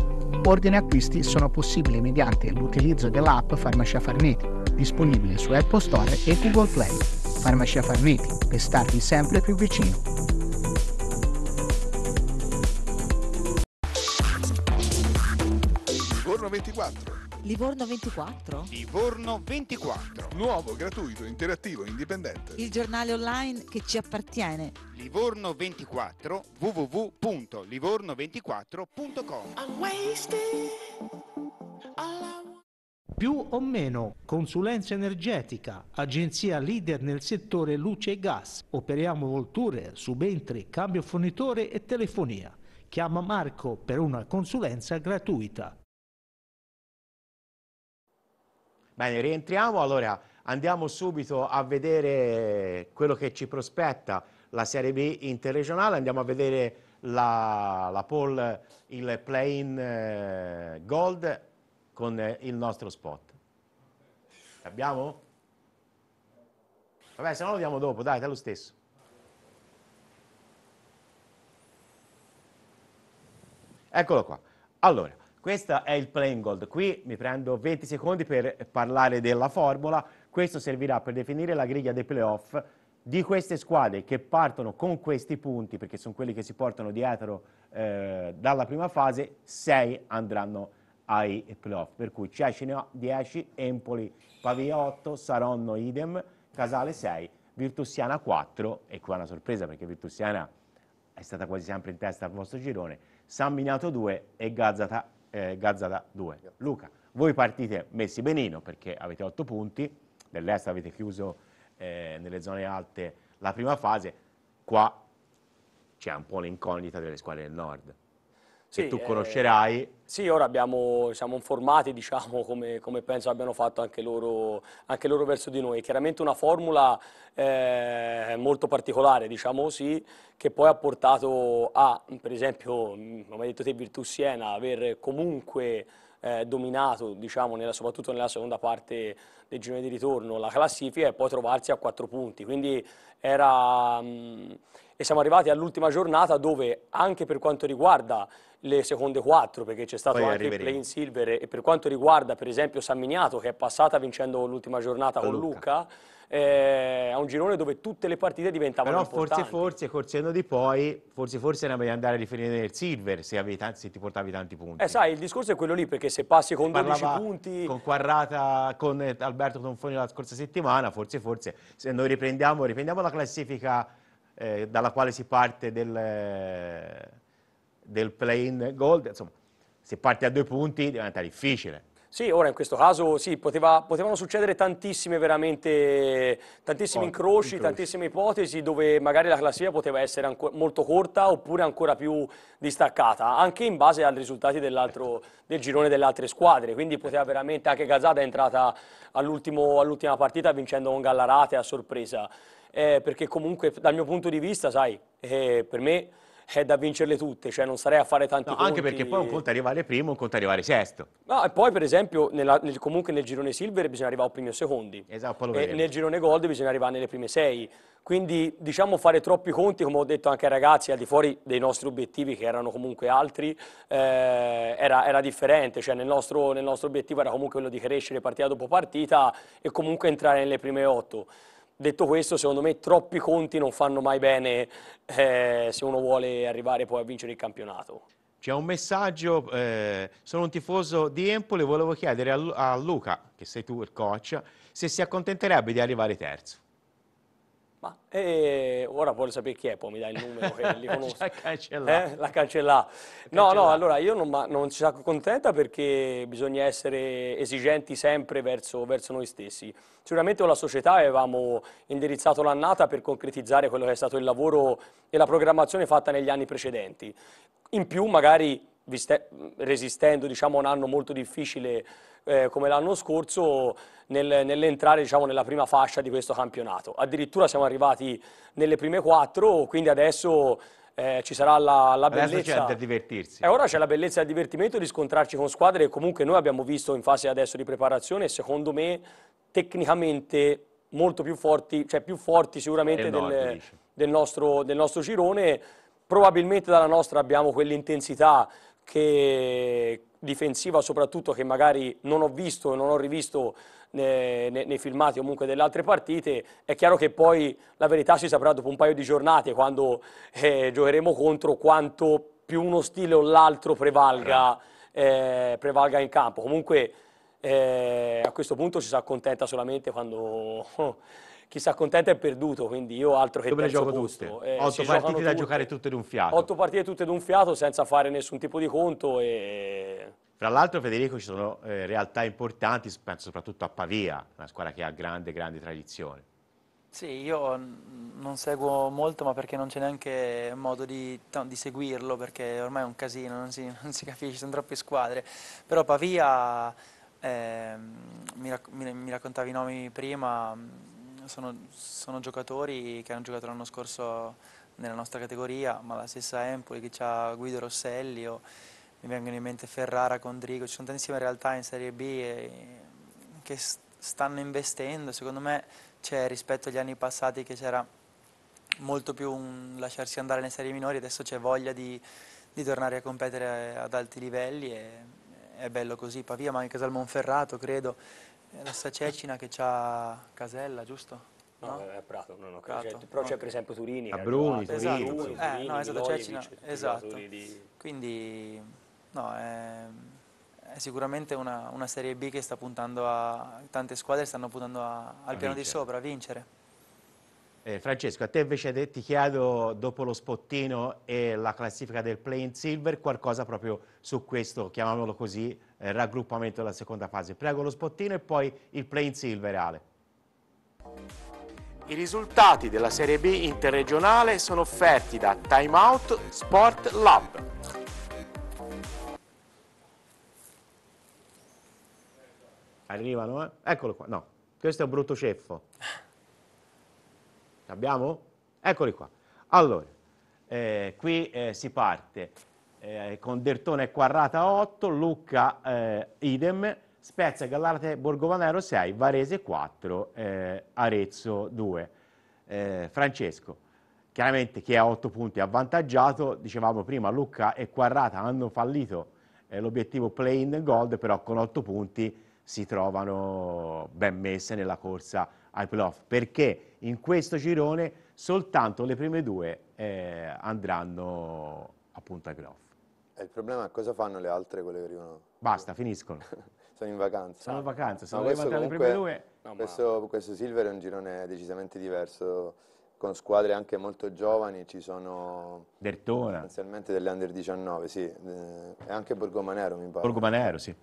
Ordini e acquisti sono possibili mediante l'utilizzo dell'app Farmacia Farnetti, disponibile su Apple Store e Google Play. Farmacia Farnetti, per starvi sempre più vicino. Livorno 24. Livorno 24? Livorno 24. Nuovo, gratuito, interattivo, indipendente. Il giornale online che ci appartiene. Livorno 24 www.livorno24.com. Più o meno consulenza energetica, agenzia leader nel settore luce e gas. Operiamo volture, subentri, cambio fornitore e telefonia. Chiama Marco per una consulenza gratuita. Bene, rientriamo. Allora, andiamo subito a vedere quello che ci prospetta la Serie B interregionale. Andiamo a vedere la, la poll, il play-in eh, gold con il nostro spot. Abbiamo? Vabbè, se no lo diamo dopo, dai, è lo stesso. Eccolo qua. Allora, questo è il plain gold. Qui mi prendo 20 secondi per parlare della formula. Questo servirà per definire la griglia dei playoff di queste squadre che partono con questi punti, perché sono quelli che si portano dietro eh, dalla prima fase, 6 andranno ai playoff. Per cui Cecina 10, Empoli, Pavia 8, Saronno idem, Casale 6, Virtusiana 4, e qua una sorpresa perché Virtusiana è stata quasi sempre in testa al vostro girone, San Minato 2 e Gazzata eh, Gaza da 2. Luca, voi partite messi benino perché avete 8 punti, dell'est avete chiuso eh, nelle zone alte la prima fase, qua c'è un po' l'incognita delle squadre del nord se sì, tu eh, conoscerai. Eh, sì, ora abbiamo, siamo informati, diciamo, come, come, penso abbiano fatto anche loro, anche loro, verso di noi. Chiaramente una formula eh, molto particolare, diciamo così, che poi ha portato a, per esempio, mm, come hai detto te, Virtus Siena, aver comunque eh, dominato, diciamo, nella, soprattutto nella seconda parte del girone di ritorno, la classifica e poi trovarsi a quattro punti. Quindi era... Mh, mm, e siamo arrivati all'ultima giornata dove anche per quanto riguarda le seconde quattro, perché c'è stato Poi anche il play in silver e per quanto riguarda per esempio San Miniato che è passata vincendo l'ultima giornata con, con Luca, Luca eh, a un girone dove tutte le partite diventavano Però forse, forse, corsiano di poi, forse, forse ne avevi andare a riferire nel Silver se, avevi tanti, ti portavi tanti punti. Eh, sai, il discorso è quello lì, perché se passi con se 12 punti... Con Quarrata, con Alberto Tonfoni la scorsa settimana, forse, forse, se noi riprendiamo, riprendiamo la classifica eh, dalla quale si parte del, del play-in gold, insomma, se parte a due punti diventa difficile. Sì, ora in questo caso sì, poteva, potevano succedere tantissime veramente, tantissimi oh, incroci, incroci, tantissime ipotesi dove magari la classifica poteva essere molto corta oppure ancora più distaccata, anche in base ai risultati dell certo. del girone delle altre squadre, quindi poteva certo. veramente, anche Gazzada è entrata all'ultima all partita vincendo con Gallarate a sorpresa, eh, perché comunque dal mio punto di vista, sai, eh, per me è da vincerle tutte, cioè non sarei a fare tanti no, Anche perché poi un conto arrivare primo, un conto arrivare sesto. No, e poi per esempio nella, nel, comunque nel girone silver bisogna arrivare primi o secondi. Esatto, E nel girone gold bisogna arrivare nelle prime sei. Quindi diciamo fare troppi conti, come ho detto anche ai ragazzi, al di fuori dei nostri obiettivi che erano comunque altri, eh, era, era, differente. Cioè nel nostro, nel nostro obiettivo era comunque quello di crescere partita dopo partita e comunque entrare nelle prime otto. Detto questo, secondo me troppi conti non fanno mai bene eh, se uno vuole arrivare poi a vincere il campionato. C'è un messaggio, eh, sono un tifoso di Empoli, volevo chiedere a, a Luca, che sei tu il coach, se si accontenterebbe di arrivare terzo. Ma eh, ora vuole sapere chi è, poi mi dai il numero che li conosco. la cancellà. Eh? La cancellà. No, no, allora io non, non ci sono contenta perché bisogna essere esigenti sempre verso, verso, noi stessi. Sicuramente con la società avevamo indirizzato l'annata per concretizzare quello che è stato il lavoro e la programmazione fatta negli anni precedenti. In più magari resistendo diciamo, a un anno molto difficile eh, come l'anno scorso nel, nell'entrare diciamo, nella prima fascia di questo campionato. Addirittura siamo arrivati nelle prime quattro, quindi adesso eh, ci sarà la, la bellezza. Adesso c'è da divertirsi. E ora c'è la bellezza e il divertimento di scontrarci con squadre che comunque noi abbiamo visto in fase adesso di preparazione secondo me tecnicamente molto più forti, cioè più forti sicuramente nord, del, nostro, del nostro girone. Probabilmente dalla nostra abbiamo quell'intensità che, difensiva soprattutto che magari non ho visto e non ho rivisto eh, nei, nei, filmati comunque delle altre partite, è chiaro che poi la verità si saprà dopo un paio di giornate quando eh, giocheremo contro quanto più uno stile o l'altro prevalga, eh, prevalga, in campo. Comunque eh, a questo punto ci si accontenta solamente quando chi si accontenta è perduto, quindi io altro che Dove terzo gioco posto. Eh, Otto partite da giocare tutte d'un fiato. Otto partite tutte d'un fiato senza fare nessun tipo di conto e... Fra l'altro Federico ci sono eh, realtà importanti, penso soprattutto a Pavia, una squadra che ha grande, grande tradizione. Sì, io non seguo molto, ma perché non c'è neanche modo di, di, seguirlo, perché ormai è un casino, non si, non si capisce, ci sono troppe squadre. Però Pavia, eh, mi, mi, mi raccontavi i nomi prima, sono, sono giocatori che hanno giocato l'anno scorso nella nostra categoria, ma la stessa Empoli che ha Guido Rosselli o mi vengono in mente Ferrara, Condrigo, ci sono tantissime realtà in Serie B e, eh, che stanno investendo, secondo me c'è rispetto agli anni passati che c'era molto più un lasciarsi andare nelle serie minori, adesso c'è voglia di, di, tornare a competere ad alti livelli e è bello così, Pavia ma anche Salmonferrato credo la sta Cecina che c'ha Casella, giusto? No, no? è Prato, no, no, Prato. però c'è per esempio Turini. A Bruni, Turini. Esatto, Turini, eh, Turini, eh, Turini, no, esatto, Cecina, esatto. Di... Quindi no, è, è sicuramente una, una, Serie B che sta puntando a... tante squadre stanno puntando a, al a piano vincere. di sopra, a vincere. Eh, Francesco, a te invece ti chiedo dopo lo spottino e la classifica del play in silver qualcosa proprio su questo, chiamiamolo così, eh, raggruppamento della seconda fase. Prego lo spottino e poi il play in silver, Ale. I risultati della Serie B interregionale sono offerti da Time Out Sport Lab. Arrivano, eh? Eccolo qua. No, questo è un brutto ceffo. Abbiamo? Eccoli qua. Allora, eh, qui eh, si parte eh, con Dertone e Quarrata 8, Lucca eh, idem, Spezia Gallarate Borgovanero 6, Varese 4, eh, Arezzo 2. Eh, Francesco, chiaramente chi ha 8 punti è avvantaggiato, dicevamo prima Lucca e Quarrata hanno fallito l'obiettivo play in gold, però con 8 punti si trovano ben messe nella corsa ai playoff, perché in questo girone soltanto le prime due eh, andranno appunto ai playoff. E il problema è cosa fanno le altre, quelle che arrivano? Basta, finiscono. sono in vacanza. Sono in vacanza, sono no, le prime due. No, questo, ma... questo Silver è un girone decisamente diverso con squadre anche molto giovani, ci sono Dertona. sostanzialmente delle under 19, sì, eh, e anche Borgomanero mi pare. Borgomanero, sì.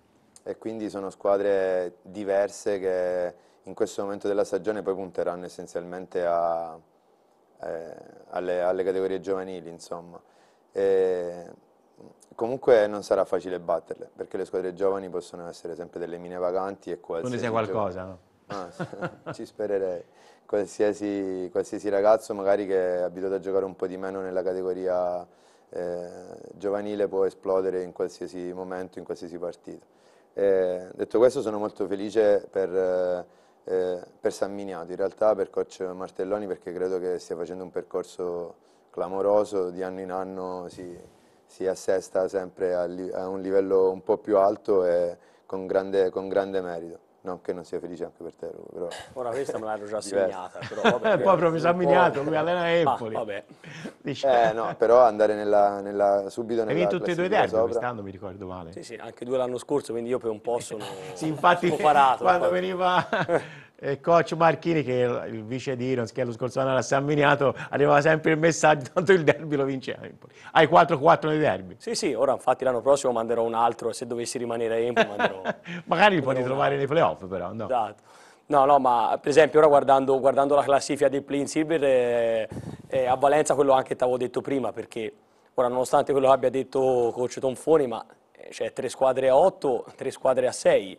E quindi sono squadre diverse che in questo momento della stagione poi punteranno essenzialmente a, eh, alle, alle, categorie giovanili, insomma. E comunque non sarà facile batterle, perché le squadre giovani possono essere sempre delle mine vaganti e qualsiasi... Tu ne sei qualcosa, no? Ah, ci spererei. Qualsiasi, qualsiasi, ragazzo magari che è abituato a giocare un po' di meno nella categoria eh, giovanile può esplodere in qualsiasi momento, in qualsiasi partita. Eh, detto questo sono molto felice per... Eh, eh, per San Miniato, in realtà per coach Martelloni perché credo che stia facendo un percorso clamoroso, di anno in anno si, si assesta sempre a, a, un livello un po' più alto e con grande, con grande merito non che non sia felice anche per te, Luca, però... Ora questa me l'hanno già segnata, però vabbè... Poi proprio Samminato, lui allena Empoli. Ah, eh no, però andare nella, nella, subito nella Avevi tutte e due derby quest'anno, mi ricordo male. Sì, sì, anche due l'anno scorso, quindi io per un po' sono... sì, infatti, sono quando poi. veniva coach Marchini, che è il vice di Irons, che lo scorso anno era a San Miniato, arrivava sempre il messaggio, tanto il derby lo vince Empoli. Hai 4-4 nei derby? Sì, sì, ora infatti l'anno prossimo manderò un altro, se dovessi rimanere a Empoli manderò... Magari li puoi ritrovare nei playoff però, no? Esatto. No, no, ma per esempio ora guardando, guardando la classifica dei play in silver, eh, eh, a Valenza quello anche ti avevo detto prima, perché ora nonostante quello che abbia detto coach Tonfoni, ma eh, c'è cioè, tre squadre a 8, tre squadre a 6,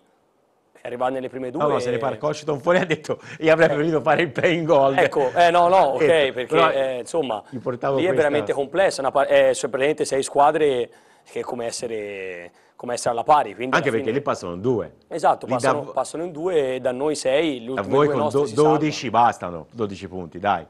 arrivava nelle prime due. No, no, se ne parla Cosciuton fuori ha detto io avrei eh. preferito fare il play in gol. Ecco, eh, no, no, ok, ecco, perché eh, insomma, lì questa... è veramente complessa, una, eh, cioè, praticamente sei squadre che è come essere, come essere alla pari. Anche perché fine... lì passano due. Esatto, passano, da... passano, in due e da noi sei. A voi con do, 12 bastano, 12 punti, dai. 12-14,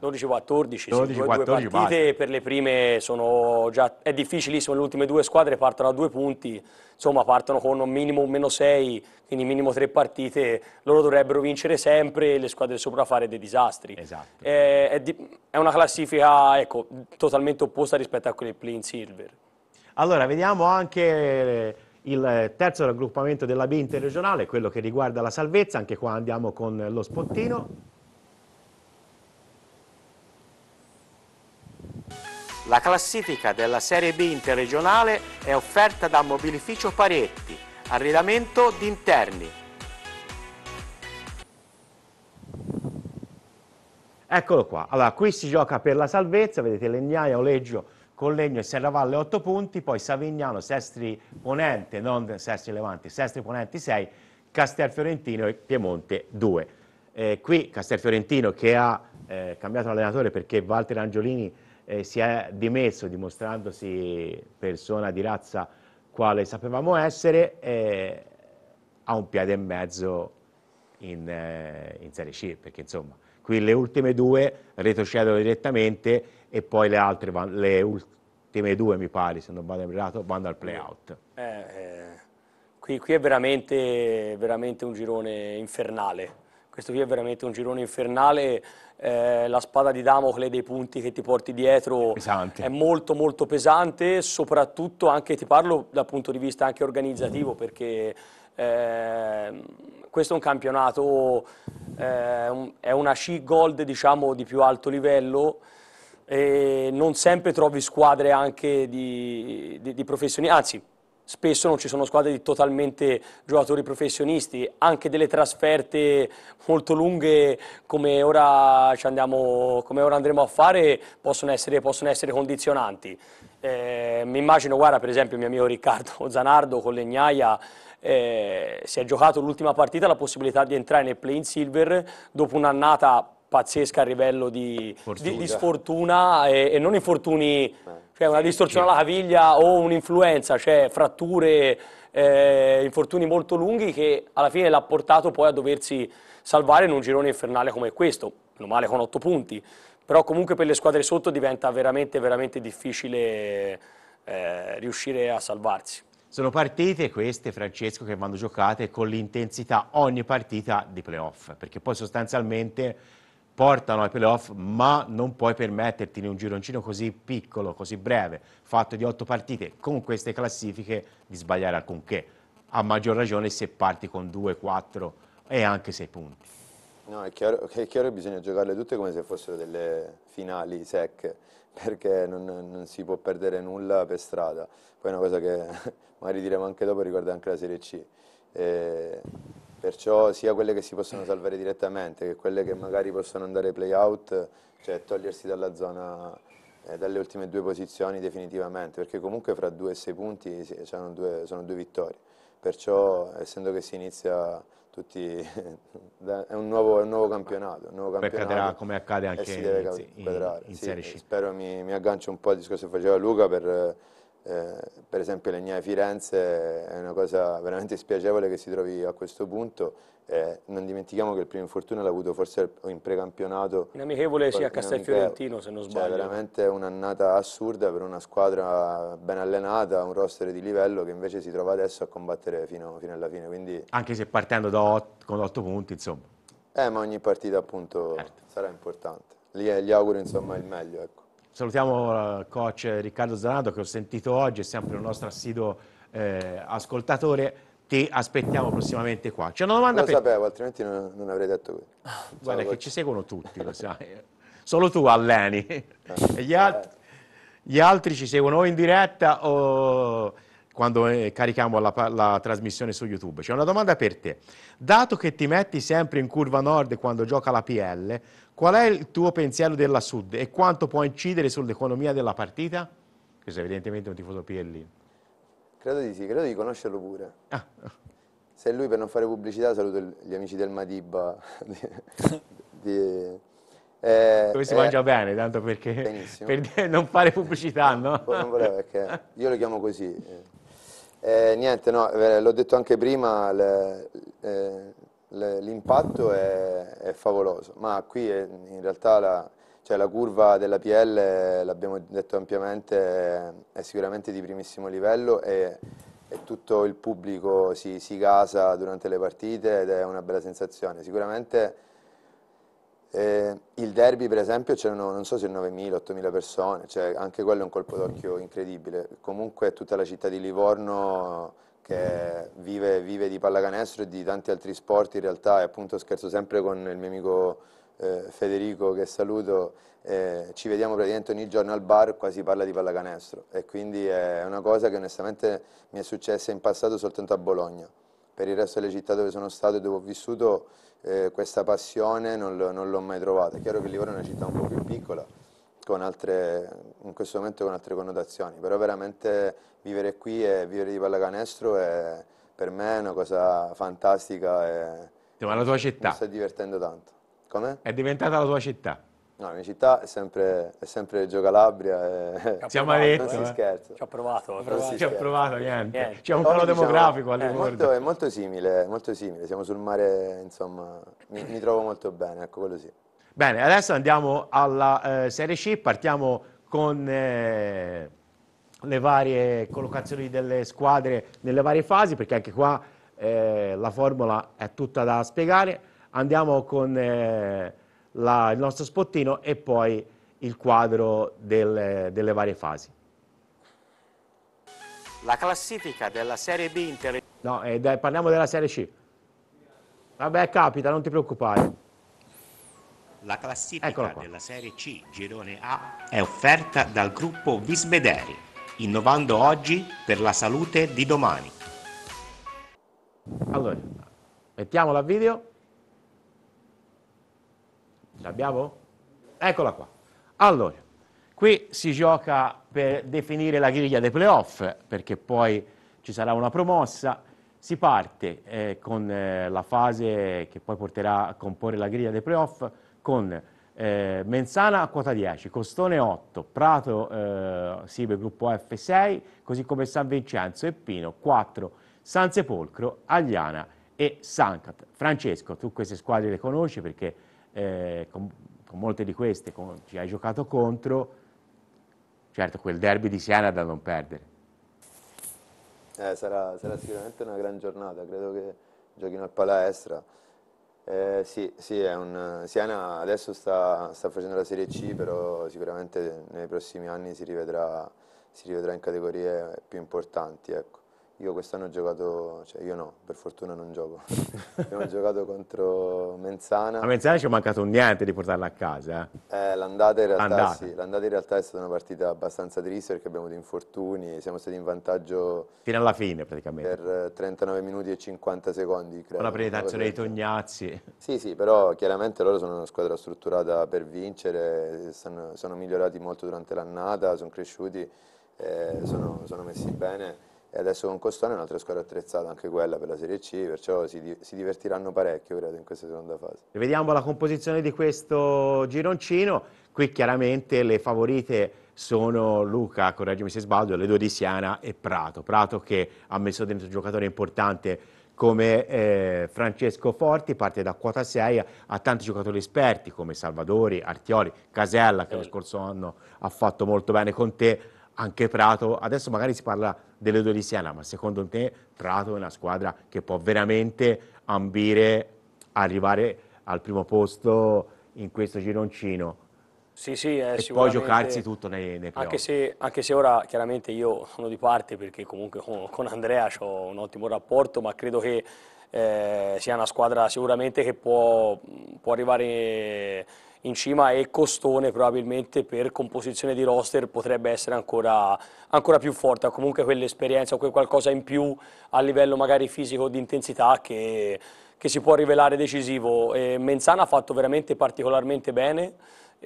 12-14 sì, partite per le prime sono già... è difficilissimo, le ultime due squadre partono a due punti, insomma partono con un minimo meno 6, quindi minimo tre partite, loro dovrebbero vincere sempre le squadre sopra fare dei disastri. Esatto. È, eh, è, di... è una classifica ecco, totalmente opposta rispetto a quelle play in silver. Allora, vediamo anche eh, il terzo raggruppamento della B interregionale, quello che riguarda la salvezza, anche qua andiamo con lo spottino. La classifica della Serie B interregionale è offerta da Mobilificio Paretti, arredamento d'interni. Eccolo qua, allora qui si gioca per la salvezza, vedete Legnaia, Oleggio, Collegno e Serravalle 8 punti, poi Savignano, Sestri Ponente, non Sestri Levanti, Sestri Ponenti 6, Castel Fiorentino e Piemonte 2. Eh, qui Castel Fiorentino che ha eh, cambiato allenatore perché Walter Angiolini eh, si è dimesso dimostrandosi persona di razza quale sapevamo essere, ha un piede e mezzo in, eh, in Serie C perché insomma qui le ultime due retrocedono direttamente e poi le altre, le ultime due mi pare, se non vado errato, vanno al play-out. Eh, eh, qui, qui, è veramente, veramente un girone infernale questo qui è veramente un girone infernale, eh, la spada di Damocle dei punti che ti porti dietro pesante. è molto molto pesante, soprattutto anche, ti parlo dal punto di vista anche organizzativo, perché eh, questo è un campionato, eh, è una sci gold diciamo di più alto livello, e non sempre trovi squadre anche di, di, di professionisti, anzi spesso non ci sono squadre di totalmente giocatori professionisti, anche delle trasferte molto lunghe come ora, andiamo, come ora andremo a fare possono essere, possono essere condizionanti. Eh, mi immagino, guarda per esempio il mio amico Riccardo Zanardo con Legnaia eh, si è giocato l'ultima partita la possibilità di entrare nel play-in silver dopo un'annata pazzesca a livello di, di, di sfortuna e, e, non infortuni, eh, cioè una distorsione alla caviglia o un'influenza, cioè fratture, eh, infortuni molto lunghi che alla fine l'ha portato poi a doversi salvare in un girone infernale come questo, meno male con otto punti, però comunque per le squadre sotto diventa veramente, veramente difficile eh, riuscire a salvarsi. Sono partite queste, Francesco, che vanno giocate con l'intensità ogni partita di playoff, perché poi sostanzialmente portano ai playoff, ma non puoi permetterti in un gironcino così piccolo, così breve, fatto di otto partite, con queste classifiche, di sbagliare alcunché. A maggior ragione se parti con due, quattro e anche sei punti. No, è chiaro, è chiaro che bisogna giocarle tutte come se fossero delle finali secche, perché non, non, si può perdere nulla per strada. Poi è una cosa che magari diremo anche dopo riguarda anche la Serie C. E eh, Perciò sia quelle che si possono salvare direttamente che quelle che magari possono andare play out, cioè togliersi dalla zona, eh, dalle ultime due posizioni definitivamente, perché comunque fra due e sei punti sono due, sono due vittorie. Perciò essendo che si inizia tutti, è, un nuovo, è un nuovo, campionato. Un nuovo campionato cadrà, come accade anche in, in, in, sì, Serie C. Spero mi, mi, aggancio un po' al discorso che faceva Luca per eh, per esempio l'Egnaia Firenze eh, è una cosa veramente spiacevole che si trovi a questo punto. Eh, non dimentichiamo che il primo infortunio l'ha avuto forse in precampionato. In amichevole sia a Castel Fiorentino se non cioè, sbaglio. Cioè, veramente un'annata assurda per una squadra ben allenata, un roster di livello che invece si trova adesso a combattere fino, fino alla fine. Quindi... Anche se partendo da ot con 8 punti insomma. Eh ma ogni partita appunto certo. sarà importante. Lì gli auguro insomma il meglio. Ecco. Salutiamo il eh, coach Riccardo Zanato che ho sentito oggi, è sempre un nostro assiduo eh, ascoltatore. Ti aspettiamo prossimamente qua. C'è una domanda Lo per... sapevo, altrimenti non, non avrei detto ah, così. Guarda Salve. che ci seguono tutti, lo sai. Solo tu alleni. No. Ah, gli, alt... Eh. Gli, altri ci seguono o in diretta o quando eh, carichiamo la, la, trasmissione su YouTube. C'è una domanda per te. Dato che ti metti sempre in curva nord quando gioca la PL, qual è il tuo pensiero della Sud e quanto può incidere sull'economia della partita? Questo è evidentemente un tifoso PL. Credo di sì, credo di conoscerlo pure. Ah. Se lui per non fare pubblicità saluto gli amici del Madiba. di, eh, Dove si eh, mangia bene, tanto perché per non fare pubblicità, no? Boh, non volevo perché io lo chiamo così. Eh. Eh, niente, no, eh, l'ho detto anche prima, eh, l'impatto è, è, favoloso, ma qui è, eh, in realtà la, cioè la curva della PL, l'abbiamo detto ampiamente, è sicuramente di primissimo livello e, e tutto il pubblico si, si, casa durante le partite ed è una bella sensazione. Sicuramente eh, il derby, per esempio, c'erano non so se 9.000, 8.000 persone, cioè anche quello è un colpo d'occhio incredibile. Comunque tutta la città di Livorno che vive, vive, di pallacanestro e di tanti altri sport in realtà, e appunto scherzo sempre con il mio amico eh, Federico che saluto, eh, ci vediamo praticamente ogni giorno al bar, qua si parla di pallacanestro e quindi è una cosa che onestamente mi è successa in passato soltanto a Bologna per il resto delle città dove sono stato e dove ho vissuto eh, questa passione non, l'ho mai trovata. È chiaro che Livorno è una città un po' più piccola, Altre, in questo momento con altre connotazioni, però veramente vivere qui e vivere di pallacanestro è per me è una cosa fantastica e Ma la tua città. mi sta divertendo tanto. Com'è? È diventata la tua città. No, la mia città è sempre, è sempre Reggio Calabria. E... Siamo a letto. Non eh. si scherza. Ci ho provato. Eh? Ci ho provato, niente. C'è un palo diciamo, demografico eh, molto, È molto simile, molto simile. Siamo sul mare, insomma, mi, mi trovo molto bene, ecco quello sì. Bene, adesso andiamo alla eh, Serie C, partiamo con eh, le varie collocazioni delle squadre nelle varie fasi, perché anche qua eh, la formula è tutta da spiegare. Andiamo con eh, la, il nostro spottino e poi il quadro delle, delle varie fasi. La classifica della Serie B Inter... No, eh, parliamo della Serie C. Vabbè, capita, non ti preoccupare. La classifica della Serie C Girone A è offerta dal gruppo Visbederi, innovando oggi per la salute di domani. Allora, mettiamola a video. L'abbiamo? Eccola qua. Allora, qui si gioca per definire la griglia dei playoff, perché poi ci sarà una promossa. Si parte eh, con eh, la fase che poi porterà a comporre la griglia dei playoff con eh, Menzana a quota 10, Costone 8, Prato eh, Sibe gruppo F6, così come San Vincenzo e Pino 4, San Sepolcro, Agliana e Sancat. Francesco, tu queste squadre le conosci perché eh, con, con, molte di queste con, ci hai giocato contro, certo quel derby di Siena da non perdere. Eh, sarà, sarà, sicuramente una gran giornata, credo che giochino al Palaestra. Eh, sì, sì un, Siena adesso sta, sta, facendo la Serie C, però sicuramente nei prossimi anni si rivedrà, si rivedrà in categorie più importanti. Ecco. Io quest'anno ho giocato, cioè io no, per fortuna non gioco. Abbiamo giocato contro Menzana. A Menzana ci è mancato niente di portarla a casa. Eh, eh l'andata in, sì, in, realtà è stata una partita abbastanza triste perché abbiamo avuto infortuni, siamo stati in vantaggio... Fino alla fine praticamente. Per 39 eh, minuti e 50 secondi, credo. Con la presentazione dei Tognazzi. Sì, sì, però chiaramente loro sono una squadra strutturata per vincere, sono, sono migliorati molto durante l'annata, sono cresciuti, eh, sono, sono messi bene e adesso con Costone è un'altra squadra attrezzata anche quella per la Serie C, perciò si, si divertiranno parecchio credo in questa seconda fase. Vediamo la composizione di questo gironcino, qui chiaramente le favorite sono Luca, correggimi se sbaglio, Ledo di Siena e Prato. Prato che ha messo dentro un giocatore importante come eh, Francesco Forti, parte da quota 6, ha tanti giocatori esperti come Salvadori, Artioli, Casella che lo scorso anno ha fatto molto bene con te, anche Prato, adesso magari si parla dell'Odolisiana, ma secondo te Prato è una squadra che può veramente ambire a arrivare al primo posto in questo gironcino? Sì, sì, eh, e poi giocarsi tutto nei, nei anche se, anche se, ora chiaramente io sono di parte perché comunque con, con Andrea ho un ottimo rapporto, ma credo che eh, sia una squadra sicuramente che può, può arrivare in cima e Costone probabilmente per composizione di roster potrebbe essere ancora, ancora più forte, comunque quell'esperienza o quel qualcosa in più a livello magari fisico di intensità che, che si può rivelare decisivo. E Menzana ha fatto veramente particolarmente bene,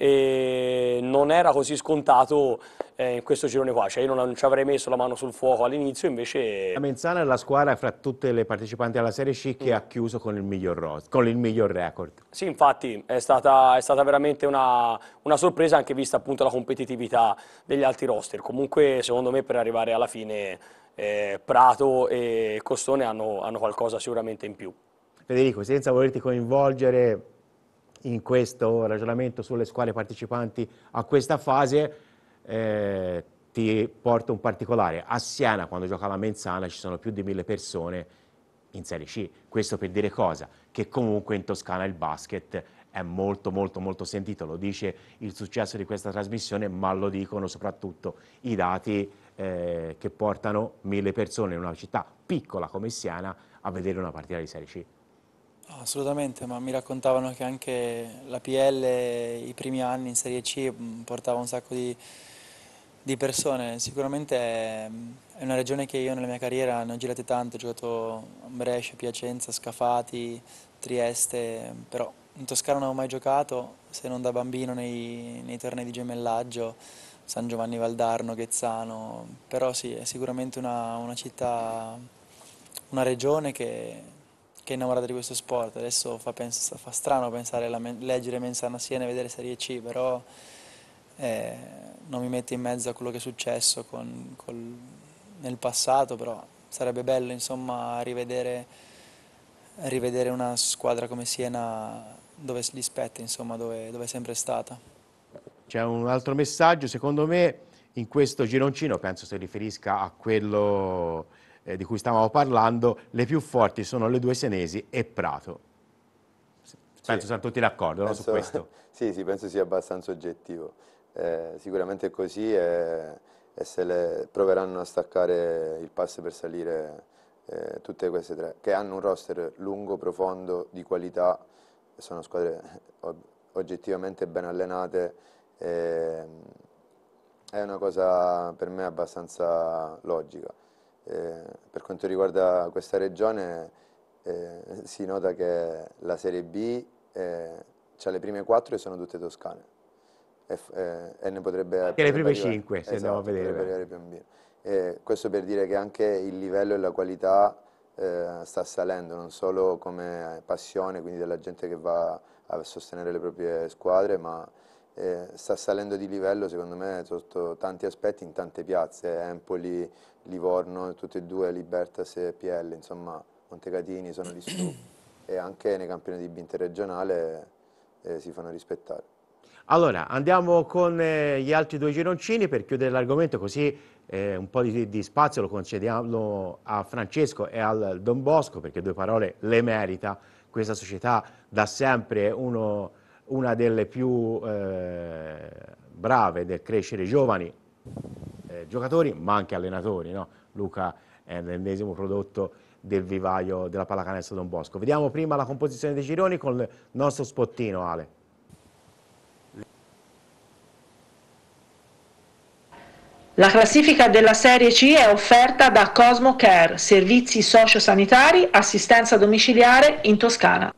e non era così scontato eh, in questo girone qua, cioè io non ci avrei messo la mano sul fuoco all'inizio invece... La Menzana è la squadra fra tutte le partecipanti alla Serie C che mm. ha chiuso con il, miglior, con il miglior record. Sì infatti è stata, è stata veramente una, una, sorpresa anche vista appunto la competitività degli altri roster, comunque secondo me per arrivare alla fine eh, Prato e Costone hanno, hanno qualcosa sicuramente in più. Federico, senza volerti coinvolgere, in questo ragionamento sulle squadre partecipanti a questa fase, eh, ti porto un particolare. A Siena, quando gioca la Menzana, ci sono più di mille persone in Serie C. Questo per dire cosa? Che comunque in Toscana il basket è molto molto molto sentito, lo dice il successo di questa trasmissione, ma lo dicono soprattutto i dati eh, che portano mille persone in una città piccola come Siena a vedere una partita di Serie C. Assolutamente, ma mi raccontavano che anche la PL i primi anni in Serie C mm, portava un sacco di, di persone. Sicuramente è, mm, è una regione che io nella mia carriera ne ho girate tante, ho giocato a Brescia, Piacenza, Scafati, Trieste, però in Toscana non avevo mai giocato, se non da bambino nei, nei tornei di gemellaggio, San Giovanni Valdarno, Ghezzano, però sì, è sicuramente una, una città, una regione che che è innamorata di questo sport. Adesso fa, pens- fa strano pensare a leggere Mensana Siena e vedere Serie C, però eh, non mi metto in mezzo a quello che è successo con, col, nel passato, però sarebbe bello insomma rivedere, rivedere una squadra come Siena dove gli spetta, insomma, dove, dove è sempre stata. C'è un altro messaggio, secondo me in questo gironcino, penso si riferisca a quello eh, di cui stavamo parlando, le più forti sono le due senesi e Prato. Penso sì. siamo tutti d'accordo no, su questo. Sì, sì, penso sia abbastanza oggettivo. Eh, sicuramente è così e, e, se le proveranno a staccare il passo per salire eh, tutte queste tre, che hanno un roster lungo, profondo, di qualità, sono squadre eh, oggettivamente ben allenate. Eh, è una cosa per me abbastanza logica. Eh, per quanto riguarda questa regione eh, si nota che la Serie B eh, ha le prime quattro e sono tutte toscane e, eh, e ne potrebbe... Anche le prime cinque, se esatto, andiamo a esatto, vedere. E eh, questo per dire che anche il livello e la qualità sta salendo, non solo come passione, quindi della gente che va a sostenere le proprie squadre, ma sta salendo di livello secondo me sotto tanti aspetti in tante piazze, Empoli, Livorno, tutte e due, Libertas e PL, insomma Montecatini sono lì su e anche nei campioni di B interregionale eh, si fanno rispettare. Allora, andiamo con eh, gli altri due gironcini per chiudere l'argomento, così eh, un po' di, di, spazio lo concediamo a Francesco e al Don Bosco, perché due parole le merita questa società da sempre uno, una delle più eh, brave del crescere giovani eh, giocatori ma anche allenatori. No? Luca è l'ennesimo prodotto del vivaio della pallacanestro Don Bosco. Vediamo prima la composizione dei gironi con il nostro spottino Ale. La classifica della Serie C è offerta da Cosmo Care, servizi sociosanitari, assistenza domiciliare in Toscana.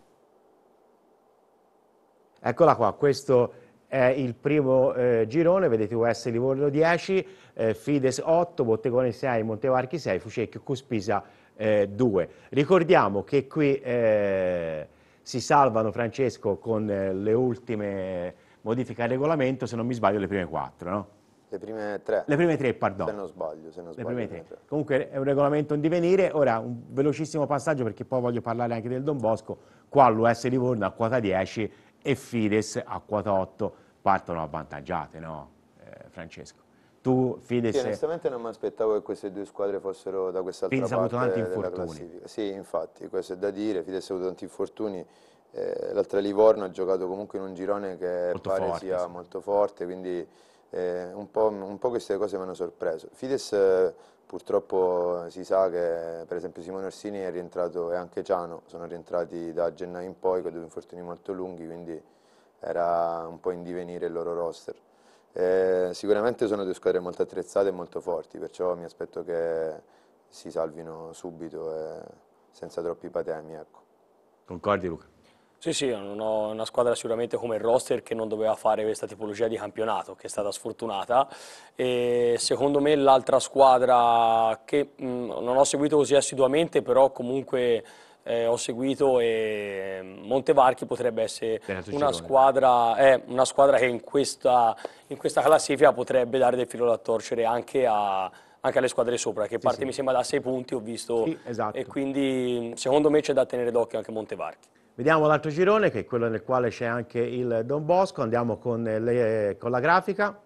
Eccola qua, questo eh, il primo eh, girone, vedete US Livorno 10, eh, Fides 8, Bottegone 6, Montevarchi 6, Fucecchio Cuspisa 2. Eh, Ricordiamo che qui eh, si salvano Francesco con eh, le ultime modifiche al regolamento, se non mi sbaglio le prime 4, no? Le prime tre. Le prime tre, pardon. Se non sbaglio, se non sbaglio. Le prime tre. Comunque è un regolamento in divenire. Ora, un velocissimo passaggio perché poi voglio parlare anche del Don Bosco. Qua l'US Livorno a quota 10 e Fides a quota 8 partono avvantaggiate, no, eh, Francesco? Tu, Fides... Sì, onestamente non mi aspettavo che queste due squadre fossero da questa parte avuto tanti infortuni. Sì, infatti, questo è da dire, Fides ha avuto tanti infortuni, eh, l'altra Livorno ha giocato comunque in un girone che molto pare forte, sia sì. molto forte, quindi eh, un, po', un, po', queste cose mi hanno sorpreso. Fides purtroppo si sa che per esempio Simone Orsini è rientrato e anche Ciano sono rientrati da gennaio in poi con due infortuni molto lunghi, quindi era un po' in divenire il loro roster. Eh, sicuramente sono due squadre molto attrezzate e molto forti, perciò mi aspetto che si salvino subito e senza troppi patemi. Ecco. Concordi Luca? Sì, sì, ho una squadra sicuramente come il roster che non doveva fare questa tipologia di campionato, che è stata sfortunata. E secondo me l'altra squadra che mh, mm, non ho seguito così assiduamente, però comunque eh, ho seguito e ehm, Montevarchi potrebbe essere una squadra, eh, una squadra, che in questa, in questa, classifica potrebbe dare del filo da torcere anche, a, anche alle squadre sopra, che sì, parte sì. mi sembra da 6 punti, ho visto, sì, esatto. e quindi secondo me c'è da tenere d'occhio anche Montevarchi. Vediamo l'altro girone, che è quello nel quale c'è anche il Don Bosco, andiamo con, le, con la grafica.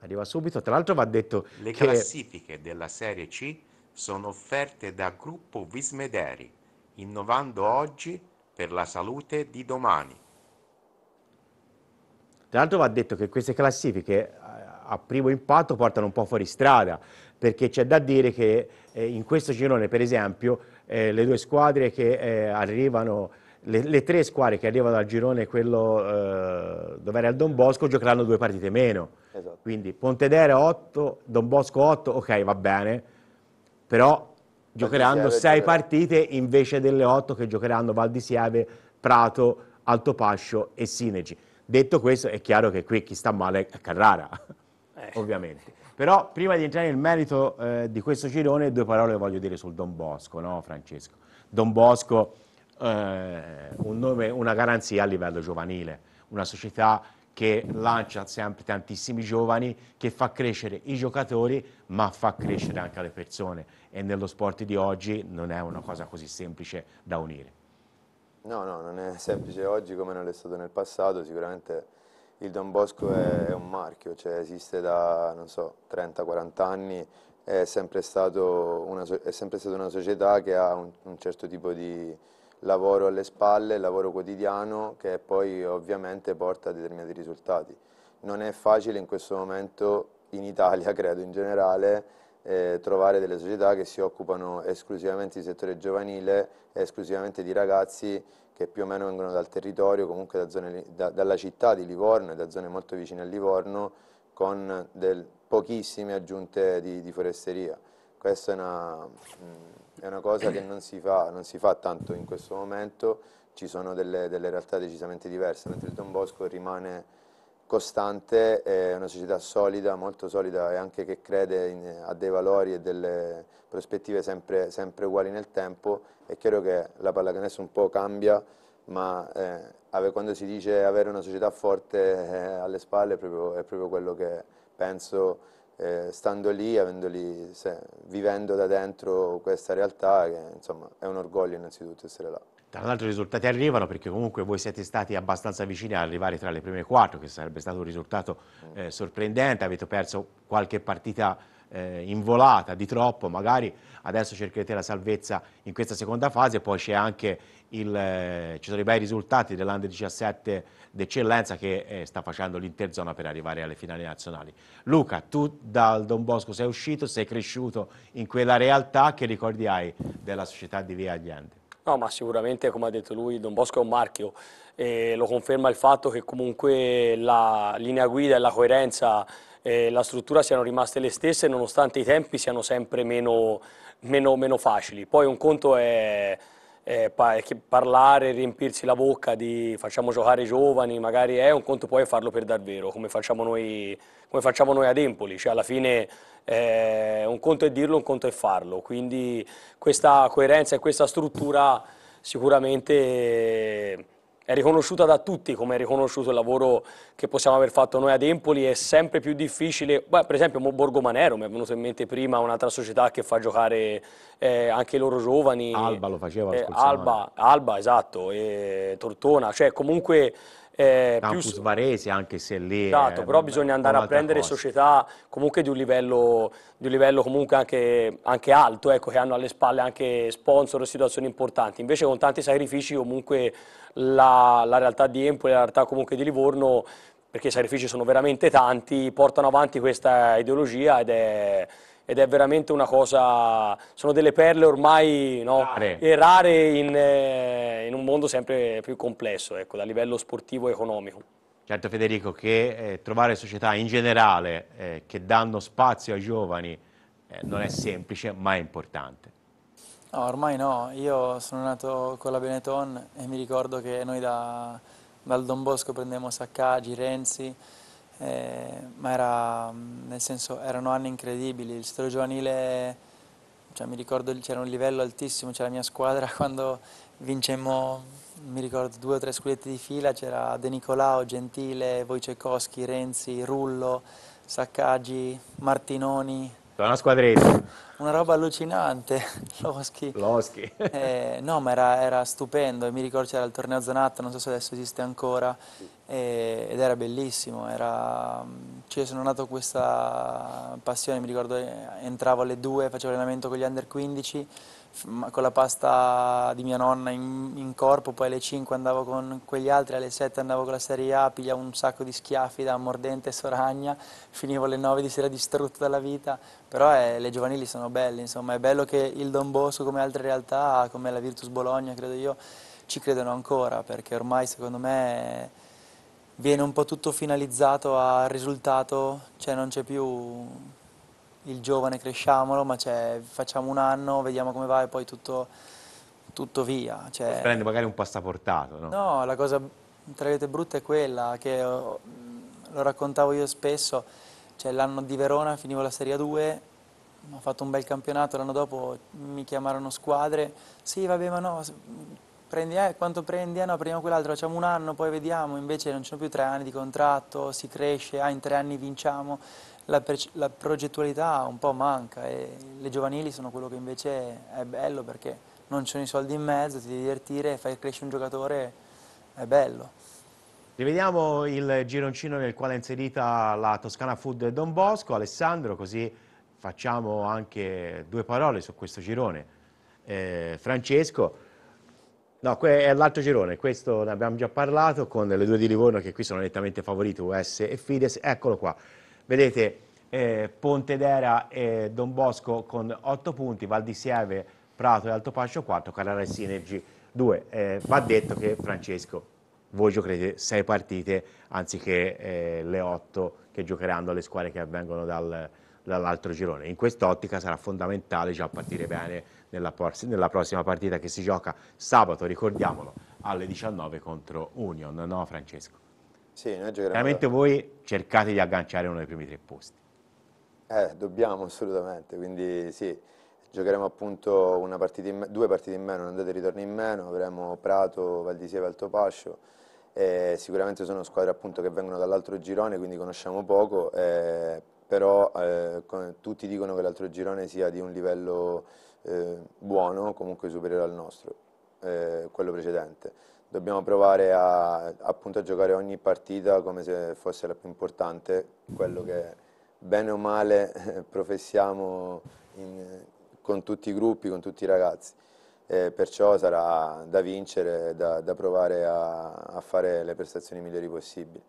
Arriva subito, tra l'altro va detto Le che... classifiche della Serie C sono offerte da Gruppo Vismederi, innovando oggi per la salute di domani. Tra l'altro va detto che queste classifiche eh, a primo impatto portano un po' fuori strada, perché c'è da dire che eh, in questo girone, per esempio, eh, le due squadre che arrivano, le, le, tre squadre che arrivano dal girone, quello dove era il Don Bosco, giocheranno due partite meno. Esatto. Quindi Pontedera 8, Don Bosco 8, ok, va bene però giocheranno sei partite invece delle otto che giocheranno Val di Sieve, Prato, Altopascio e Sinegi. Detto questo è chiaro che qui chi sta male è Carrara, eh. ovviamente. Però prima di entrare nel merito eh, di questo girone, due parole voglio dire sul Don Bosco, no Francesco? Don Bosco, eh, un nome, una garanzia a livello giovanile, una società che lancia sempre tantissimi giovani, che fa crescere i giocatori, ma fa crescere anche le persone. E nello sport di oggi non è una cosa così semplice da unire. No, no, non è semplice oggi come non è stato nel passato, sicuramente il Don Bosco è un marchio, cioè esiste da, so, 30-40 anni, è sempre, una, è sempre, stata una società che ha un, un certo tipo di, lavoro alle spalle, lavoro quotidiano che poi ovviamente porta a determinati risultati. Non è facile in questo momento in Italia, credo in generale, eh, trovare delle società che si occupano esclusivamente di settore giovanile, esclusivamente di ragazzi che più o meno vengono dal territorio, comunque da zone, da, dalla città di Livorno e da zone molto vicine a Livorno, con del, pochissime aggiunte di, di foresteria. Questa è una... Mh, mm, è una cosa che non si fa, non si fa tanto in questo momento, ci sono delle, delle realtà decisamente diverse, mentre il Don Bosco rimane costante, è una società solida, molto solida e anche che crede in, a dei valori e delle prospettive sempre, sempre, uguali nel tempo, è chiaro che la pallacanestro un po' cambia, ma eh, quando si dice avere una società forte eh, alle spalle è proprio, è proprio quello che penso eh, stando lì, avendoli, se, vivendo da dentro questa realtà, che insomma è un orgoglio innanzitutto essere là. Tra l'altro i risultati arrivano perché comunque voi siete stati abbastanza vicini ad arrivare tra le prime quattro, che sarebbe stato un risultato mm. eh, sorprendente, avete perso qualche partita eh, involata di troppo, magari adesso cercherete la salvezza in questa seconda fase, poi c'è anche il, eh, ci sono i bei risultati dell'Under 17 d'eccellenza che eh, sta facendo l'interzona per arrivare alle finali nazionali. Luca, tu dal Don Bosco sei uscito, sei cresciuto in quella realtà, che ricordi hai della società di Via Allende? No, ma sicuramente, come ha detto lui, Don Bosco è un marchio e lo conferma il fatto che comunque la linea guida e la coerenza e la struttura siano rimaste le stesse nonostante i tempi siano sempre meno, meno, meno facili. Poi un conto è eh, eh parlare, riempirsi la bocca di facciamo giocare i giovani, magari è un conto poi farlo per davvero, come facciamo noi, come facciamo noi ad Empoli, cioè alla fine eh, un conto è dirlo, un conto è farlo, quindi questa coerenza e questa struttura sicuramente è riconosciuta da tutti come è riconosciuto il lavoro che possiamo aver fatto noi ad Empoli, è sempre più difficile, Beh, per esempio Borgo Manero mi è venuto in mente prima, un'altra società che fa giocare eh, anche i loro giovani. Alba lo faceva. Eh, Alba, Alba, esatto, e Tortona, cioè comunque eh, Campus più... Varese, anche se lì... Esatto, è, però bisogna andare a prendere cosa. società comunque di un livello, di un livello comunque anche, anche alto, ecco, che hanno alle spalle anche sponsor e situazioni importanti. Invece con tanti sacrifici comunque la, la realtà di Empoli, la realtà comunque di Livorno perché i sacrifici sono veramente tanti, portano avanti questa ideologia ed è, ed è veramente una cosa, sono delle perle ormai no, rare, rare in, eh, in, un mondo sempre più complesso, ecco, a livello sportivo e economico. Certo Federico che eh, trovare società in generale eh, che danno spazio ai giovani eh, non è semplice ma è importante. No, ormai no, io sono nato con la Benetton e mi ricordo che noi da, dal Don Bosco prendevamo Saccagi, Renzi, eh, ma era, mm, nel senso, erano anni incredibili, il settore giovanile, cioè, mi ricordo c'era un livello altissimo, c'era la mia squadra quando vincemmo, mi ricordo, due o tre scudetti di fila, c'era De Nicolao, Gentile, Wojciechowski, Renzi, Rullo, Saccaggi, Martinoni, una squadretta. Una roba allucinante, Loschi. Loschi. Eh, no, ma era, era, stupendo, mi ricordo c'era il torneo Zanatta, non so se adesso esiste ancora, e, eh, ed era bellissimo, era, mm, cioè sono nato questa passione, mi ricordo eh, entravo alle 2, facevo allenamento con gli under 15, con la pasta di mia nonna in, in, corpo, poi alle 5 andavo con quegli altri, alle 7 andavo con la Serie A, pigliavo un sacco di schiaffi da mordente e soragna, finivo alle 9 di sera distrutto dalla vita, però eh, le giovanili sono belle, insomma è bello che il Don Bosco come altre realtà, come la Virtus Bologna credo io, ci credono ancora perché ormai secondo me viene un po' tutto finalizzato al risultato, cioè non c'è più il giovane cresciamolo, ma facciamo un anno, vediamo come va e poi tutto, tutto via. Cioè, prende magari un passaportato, no? No, la cosa tra virgolette brutta è quella che eh, lo raccontavo io spesso, cioè l'anno di Verona finivo la Serie 2, ho fatto un bel campionato, l'anno dopo mi chiamarono squadre, sì vabbè ma no, prendi, eh, quanto prendi, eh, no, prendiamo quell'altro, facciamo un anno, poi vediamo, invece non ci sono più tre anni di contratto, si cresce, ah, in tre anni vinciamo, la, la progettualità un po' manca e le giovanili sono quello che invece è bello perché non ci sono i soldi in mezzo, ti devi divertire, fai crescere un giocatore, è bello. Rivediamo il gironcino nel quale è inserita la Toscana Food Don Bosco, Alessandro, così facciamo anche due parole su questo girone. Eh, Francesco, No, è l'altro girone, questo ne abbiamo già parlato con le due di Livorno che qui sono nettamente favorite, US e Fides, eccolo qua, vedete eh, Pontedera e Don Bosco con 8 punti, Val di Sieve, Prato e Altopascio 4, Carrara e Sinergi 2, eh, va detto che Francesco, voi giocherete 6 partite anziché eh, le 8 che giocheranno le squadre che avvengono dal, dall'altro girone. In quest'ottica sarà fondamentale già partire bene nella, nella, prossima partita che si gioca sabato, ricordiamolo, alle 19 contro Union, no Francesco? Sì, noi giocheremo. Veramente voi cercate di agganciare uno dei primi tre posti. Eh, dobbiamo assolutamente, quindi sì, giocheremo appunto partita in, due partite in meno, un'andata e ritorno in meno, avremo Prato, Valdisia e Altopascio, eh, sicuramente sono squadre appunto che vengono dall'altro girone, quindi conosciamo poco. Eh, però eh, tutti dicono che l'altro girone sia di un livello eh, buono, comunque superiore al nostro, eh, quello precedente. Dobbiamo provare a, appunto, a giocare ogni partita come se fosse la più importante, quello che bene o male eh, professiamo in, con tutti i gruppi, con tutti i ragazzi. Eh, perciò sarà da vincere, da, da provare a, a fare le prestazioni migliori possibili.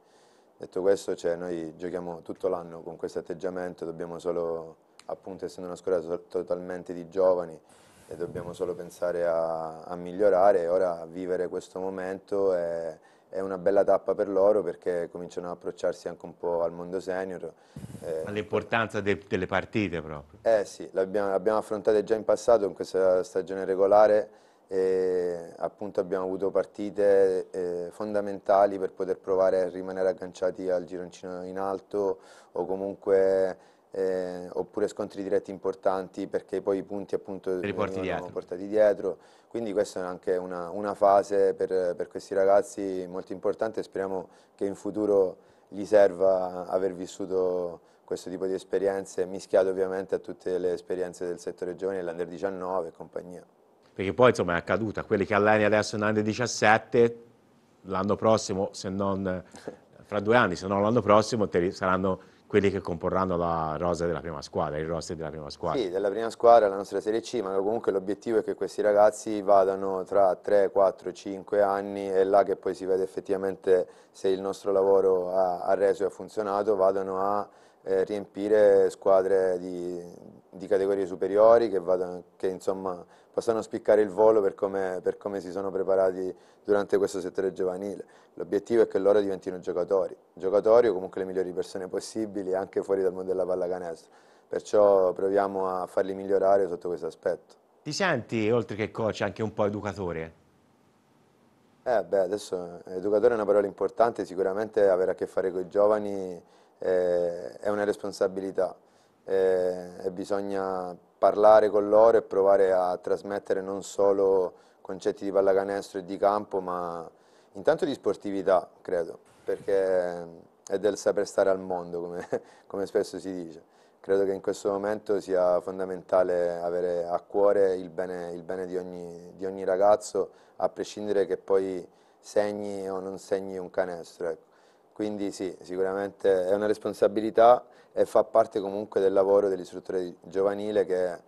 Detto questo, cioè, noi giochiamo tutto l'anno con questo atteggiamento, dobbiamo solo, appunto essendo una squadra totalmente di giovani, e dobbiamo solo pensare a, a migliorare ora vivere questo momento è, è, una bella tappa per loro perché cominciano ad approcciarsi anche un po' al mondo senior. Eh, All'importanza de, delle partite proprio. Eh sì, l'abbiamo affrontate già in passato in questa stagione regolare e appunto abbiamo avuto partite eh, fondamentali per poter provare a rimanere agganciati al gironcino in alto o comunque eh, oppure scontri diretti importanti perché poi i punti appunto venivano portati dietro quindi questa è anche una, una fase per, per, questi ragazzi molto importante speriamo che in futuro gli serva aver vissuto questo tipo di esperienze mischiate ovviamente a tutte le esperienze del settore giovani, l'Under 19 e compagnia perché poi insomma è accaduta, quelli che alleni adesso in under 17, l'anno prossimo, se non fra due anni, se non l'anno prossimo, saranno quelli che comporranno la rosa della prima squadra, il roster della prima squadra. Sì, della prima squadra, la nostra Serie C, ma comunque l'obiettivo è che questi ragazzi vadano tra 3, 4, 5 anni e là che poi si vede effettivamente se il nostro lavoro ha, ha reso e ha funzionato, vadano a eh, riempire squadre di, di, categorie superiori che, vadano, che insomma, possano spiccare il volo per come, per come, si sono preparati durante questo settore giovanile. L'obiettivo è che loro diventino giocatori, giocatori o comunque le migliori persone possibili anche fuori dal mondo della pallacanestro, perciò proviamo a farli migliorare sotto questo aspetto. Ti senti, oltre che coach, anche un po' educatore? Eh beh, adesso educatore è una parola importante, sicuramente avere a che fare con i giovani eh, è una responsabilità eh, e bisogna parlare con loro e provare a trasmettere non solo concetti di pallacanestro e di campo, ma intanto di sportività, credo, perché è del saper stare al mondo, come, come spesso si dice. Credo che in questo momento sia fondamentale avere a cuore il bene, il bene di, ogni, di, ogni, ragazzo, a prescindere che poi segni o non segni un canestro. Ecco. Quindi sì, sicuramente è una responsabilità e fa parte comunque del lavoro dell'istruttore giovanile che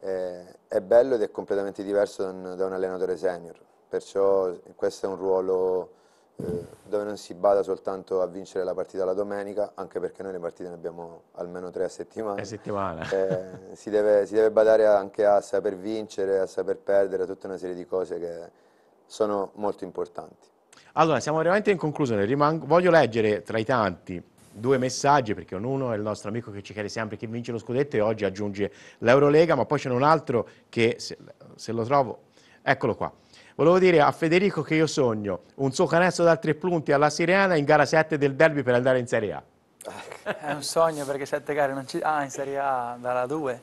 è, è bello ed è completamente diverso da un, da un, allenatore senior. Perciò questo è un ruolo eh, dove non si bada soltanto a vincere la partita la domenica, anche perché noi le partite ne abbiamo almeno tre a settimana. A settimana. Eh, si, deve, si deve badare anche a saper vincere, a saper perdere, a tutta una serie di cose che sono molto importanti. Allora, siamo veramente in conclusione. Rimango, voglio leggere tra i tanti due messaggi, perché uno è il nostro amico che ci chiede sempre chi vince lo scudetto e oggi aggiunge l'Eurolega, ma poi c'è un altro che, se, se lo trovo, eccolo qua. Volevo dire a Federico che io sogno un suo canestro da tre punti alla Sirena in gara 7 del derby per andare in Serie A. È un sogno perché sette gare non ci... Ah, in Serie A dalla 2?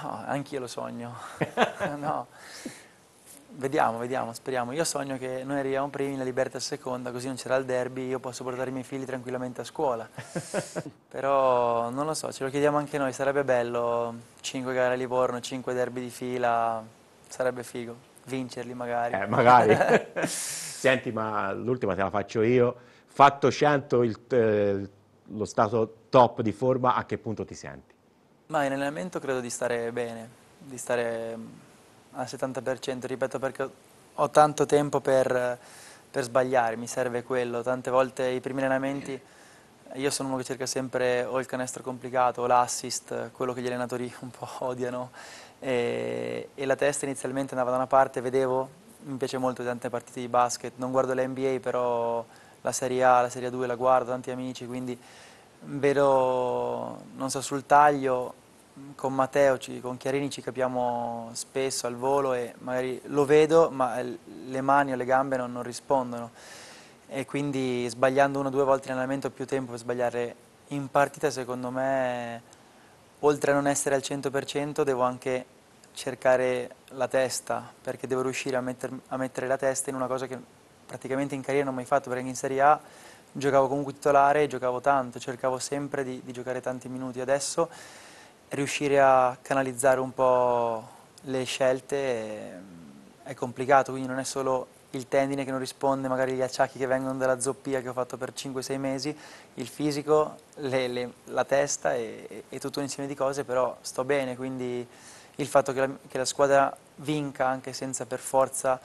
No, anch'io lo sogno. no. Vediamo, vediamo, speriamo. Io sogno che noi arriviamo primi, la Libertà seconda, così non c'era il derby, io posso portare i miei figli tranquillamente a scuola. Però non lo so, ce lo chiediamo anche noi, sarebbe bello 5 gare a Livorno, 5 derby di fila, sarebbe figo, vincerli magari. Eh, magari. Senti, ma l'ultima te la faccio io. Fatto 100 il, eh, lo stato top di forma, a che punto ti senti? Ma in allenamento credo di stare bene, di stare al 70%, ripeto perché ho tanto tempo per, per, sbagliare, mi serve quello, tante volte i primi allenamenti io sono uno che cerca sempre o il canestro complicato o l'assist, quello che gli allenatori un po' odiano e, e la testa inizialmente andava da una parte, vedevo, mi piace molto tante partite di basket, non guardo le NBA però la Serie A, la Serie 2 la guardo, tanti amici, quindi vedo, non so, sul taglio con Matteo, con Chiarini ci capiamo spesso al volo e magari lo vedo ma le mani o le gambe non, non rispondono e quindi sbagliando una o due volte in allenamento ho più tempo per sbagliare in partita secondo me oltre a non essere al 100% devo anche cercare la testa perché devo riuscire a, metter, a mettere la testa in una cosa che praticamente in carriera non ho mai fatto perché in Serie A giocavo comunque titolare e giocavo tanto, cercavo sempre di, di giocare tanti minuti adesso riuscire a canalizzare un po' le scelte è complicato, quindi non è solo il tendine che non risponde, magari gli acciacchi che vengono dalla zoppia che ho fatto per 5-6 mesi, il fisico, le, le, la testa e, e, tutto un insieme di cose, però sto bene, quindi il fatto che la, che la squadra vinca anche senza per forza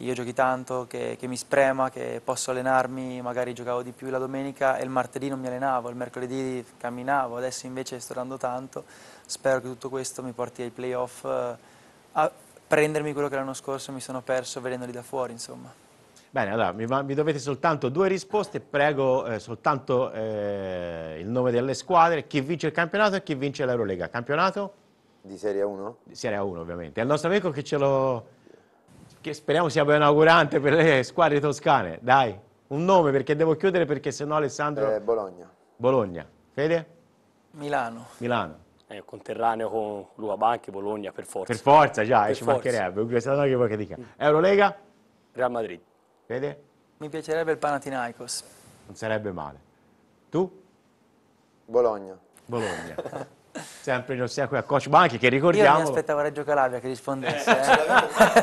che io giochi tanto, che, che mi sprema, che posso allenarmi, magari giocavo di più la domenica e il martedì non mi allenavo, il mercoledì camminavo, adesso invece sto dando tanto, spero che tutto questo mi porti ai playoff eh, a prendermi quello che l'anno scorso mi sono perso vedendoli da fuori insomma. Bene, allora mi, mi, dovete soltanto due risposte, prego eh, soltanto eh, il nome delle squadre, chi vince il campionato e chi vince l'Eurolega. Campionato? Di Serie 1? Di Serie 1 ovviamente. È il nostro amico che ce lo che speriamo sia inaugurante per le squadre toscane. Dai, un nome perché devo chiudere perché sennò Alessandro... Eh, Bologna. Bologna. Fede? Milano. Milano. eh, conterraneo con Luabanche, Bologna, per forza. Per forza, già, per ci forza. mancherebbe. Questa che vuoi che dica. Eurolega? Real Madrid. Fede? Mi piacerebbe il Panathinaikos. Non sarebbe male. Tu? Bologna. Bologna. Sempre in ossia qui a Coach Banchi che ricordiamo. Io mi aspettavo Reggio Calabria che rispondesse. Eh,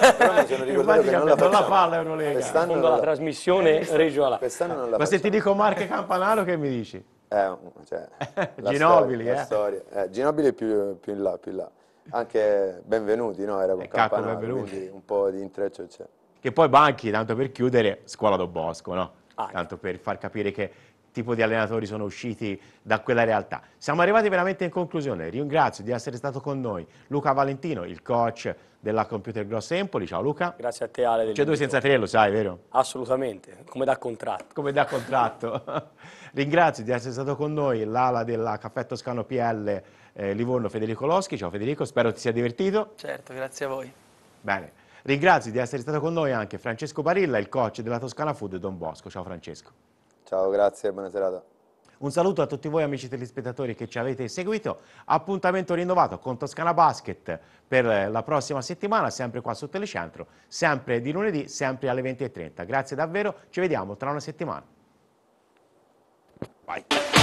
eh. Però mi sono ricordato che non la, non la fa l'Eurolega. Quest'anno non la, la trasmissione eh, Reggio Calabria. Quest'anno non la Ma facciamo. se ti dico Marche Campanaro che mi dici? Eh, cioè, Ginobili, eh. storia, eh. Ginobili più, più, in là, più in là. Anche Benvenuti, no? Era con eh, Campanaro, quindi un po' di intreccio c'è. Che poi Banchi, tanto per chiudere, scuola do Bosco, no? Anche. Tanto per far capire che tipo di allenatori sono usciti da quella realtà. Siamo arrivati veramente in conclusione, ringrazio di essere stato con noi Luca Valentino, il coach della Computer Gross Empoli, ciao Luca. Grazie a te Ale. C'è due senza tre, lo sai, vero? Assolutamente, come da contratto. Come da contratto. ringrazio di essere stato con noi l'ala della Caffè Toscano PL eh, Livorno Federico Loschi, ciao Federico, spero ti sia divertito. Certo, grazie a voi. Bene. Ringrazio di essere stato con noi anche Francesco Barilla, il coach della Toscana Food Don Bosco. Ciao Francesco. Ciao, grazie e buona serata. Un saluto a tutti voi amici telespettatori che ci avete seguito. Appuntamento rinnovato con Toscana Basket per la prossima settimana, sempre qua su Telecentro, sempre di lunedì, sempre alle 20.30. Grazie davvero, ci vediamo tra una settimana. Bye.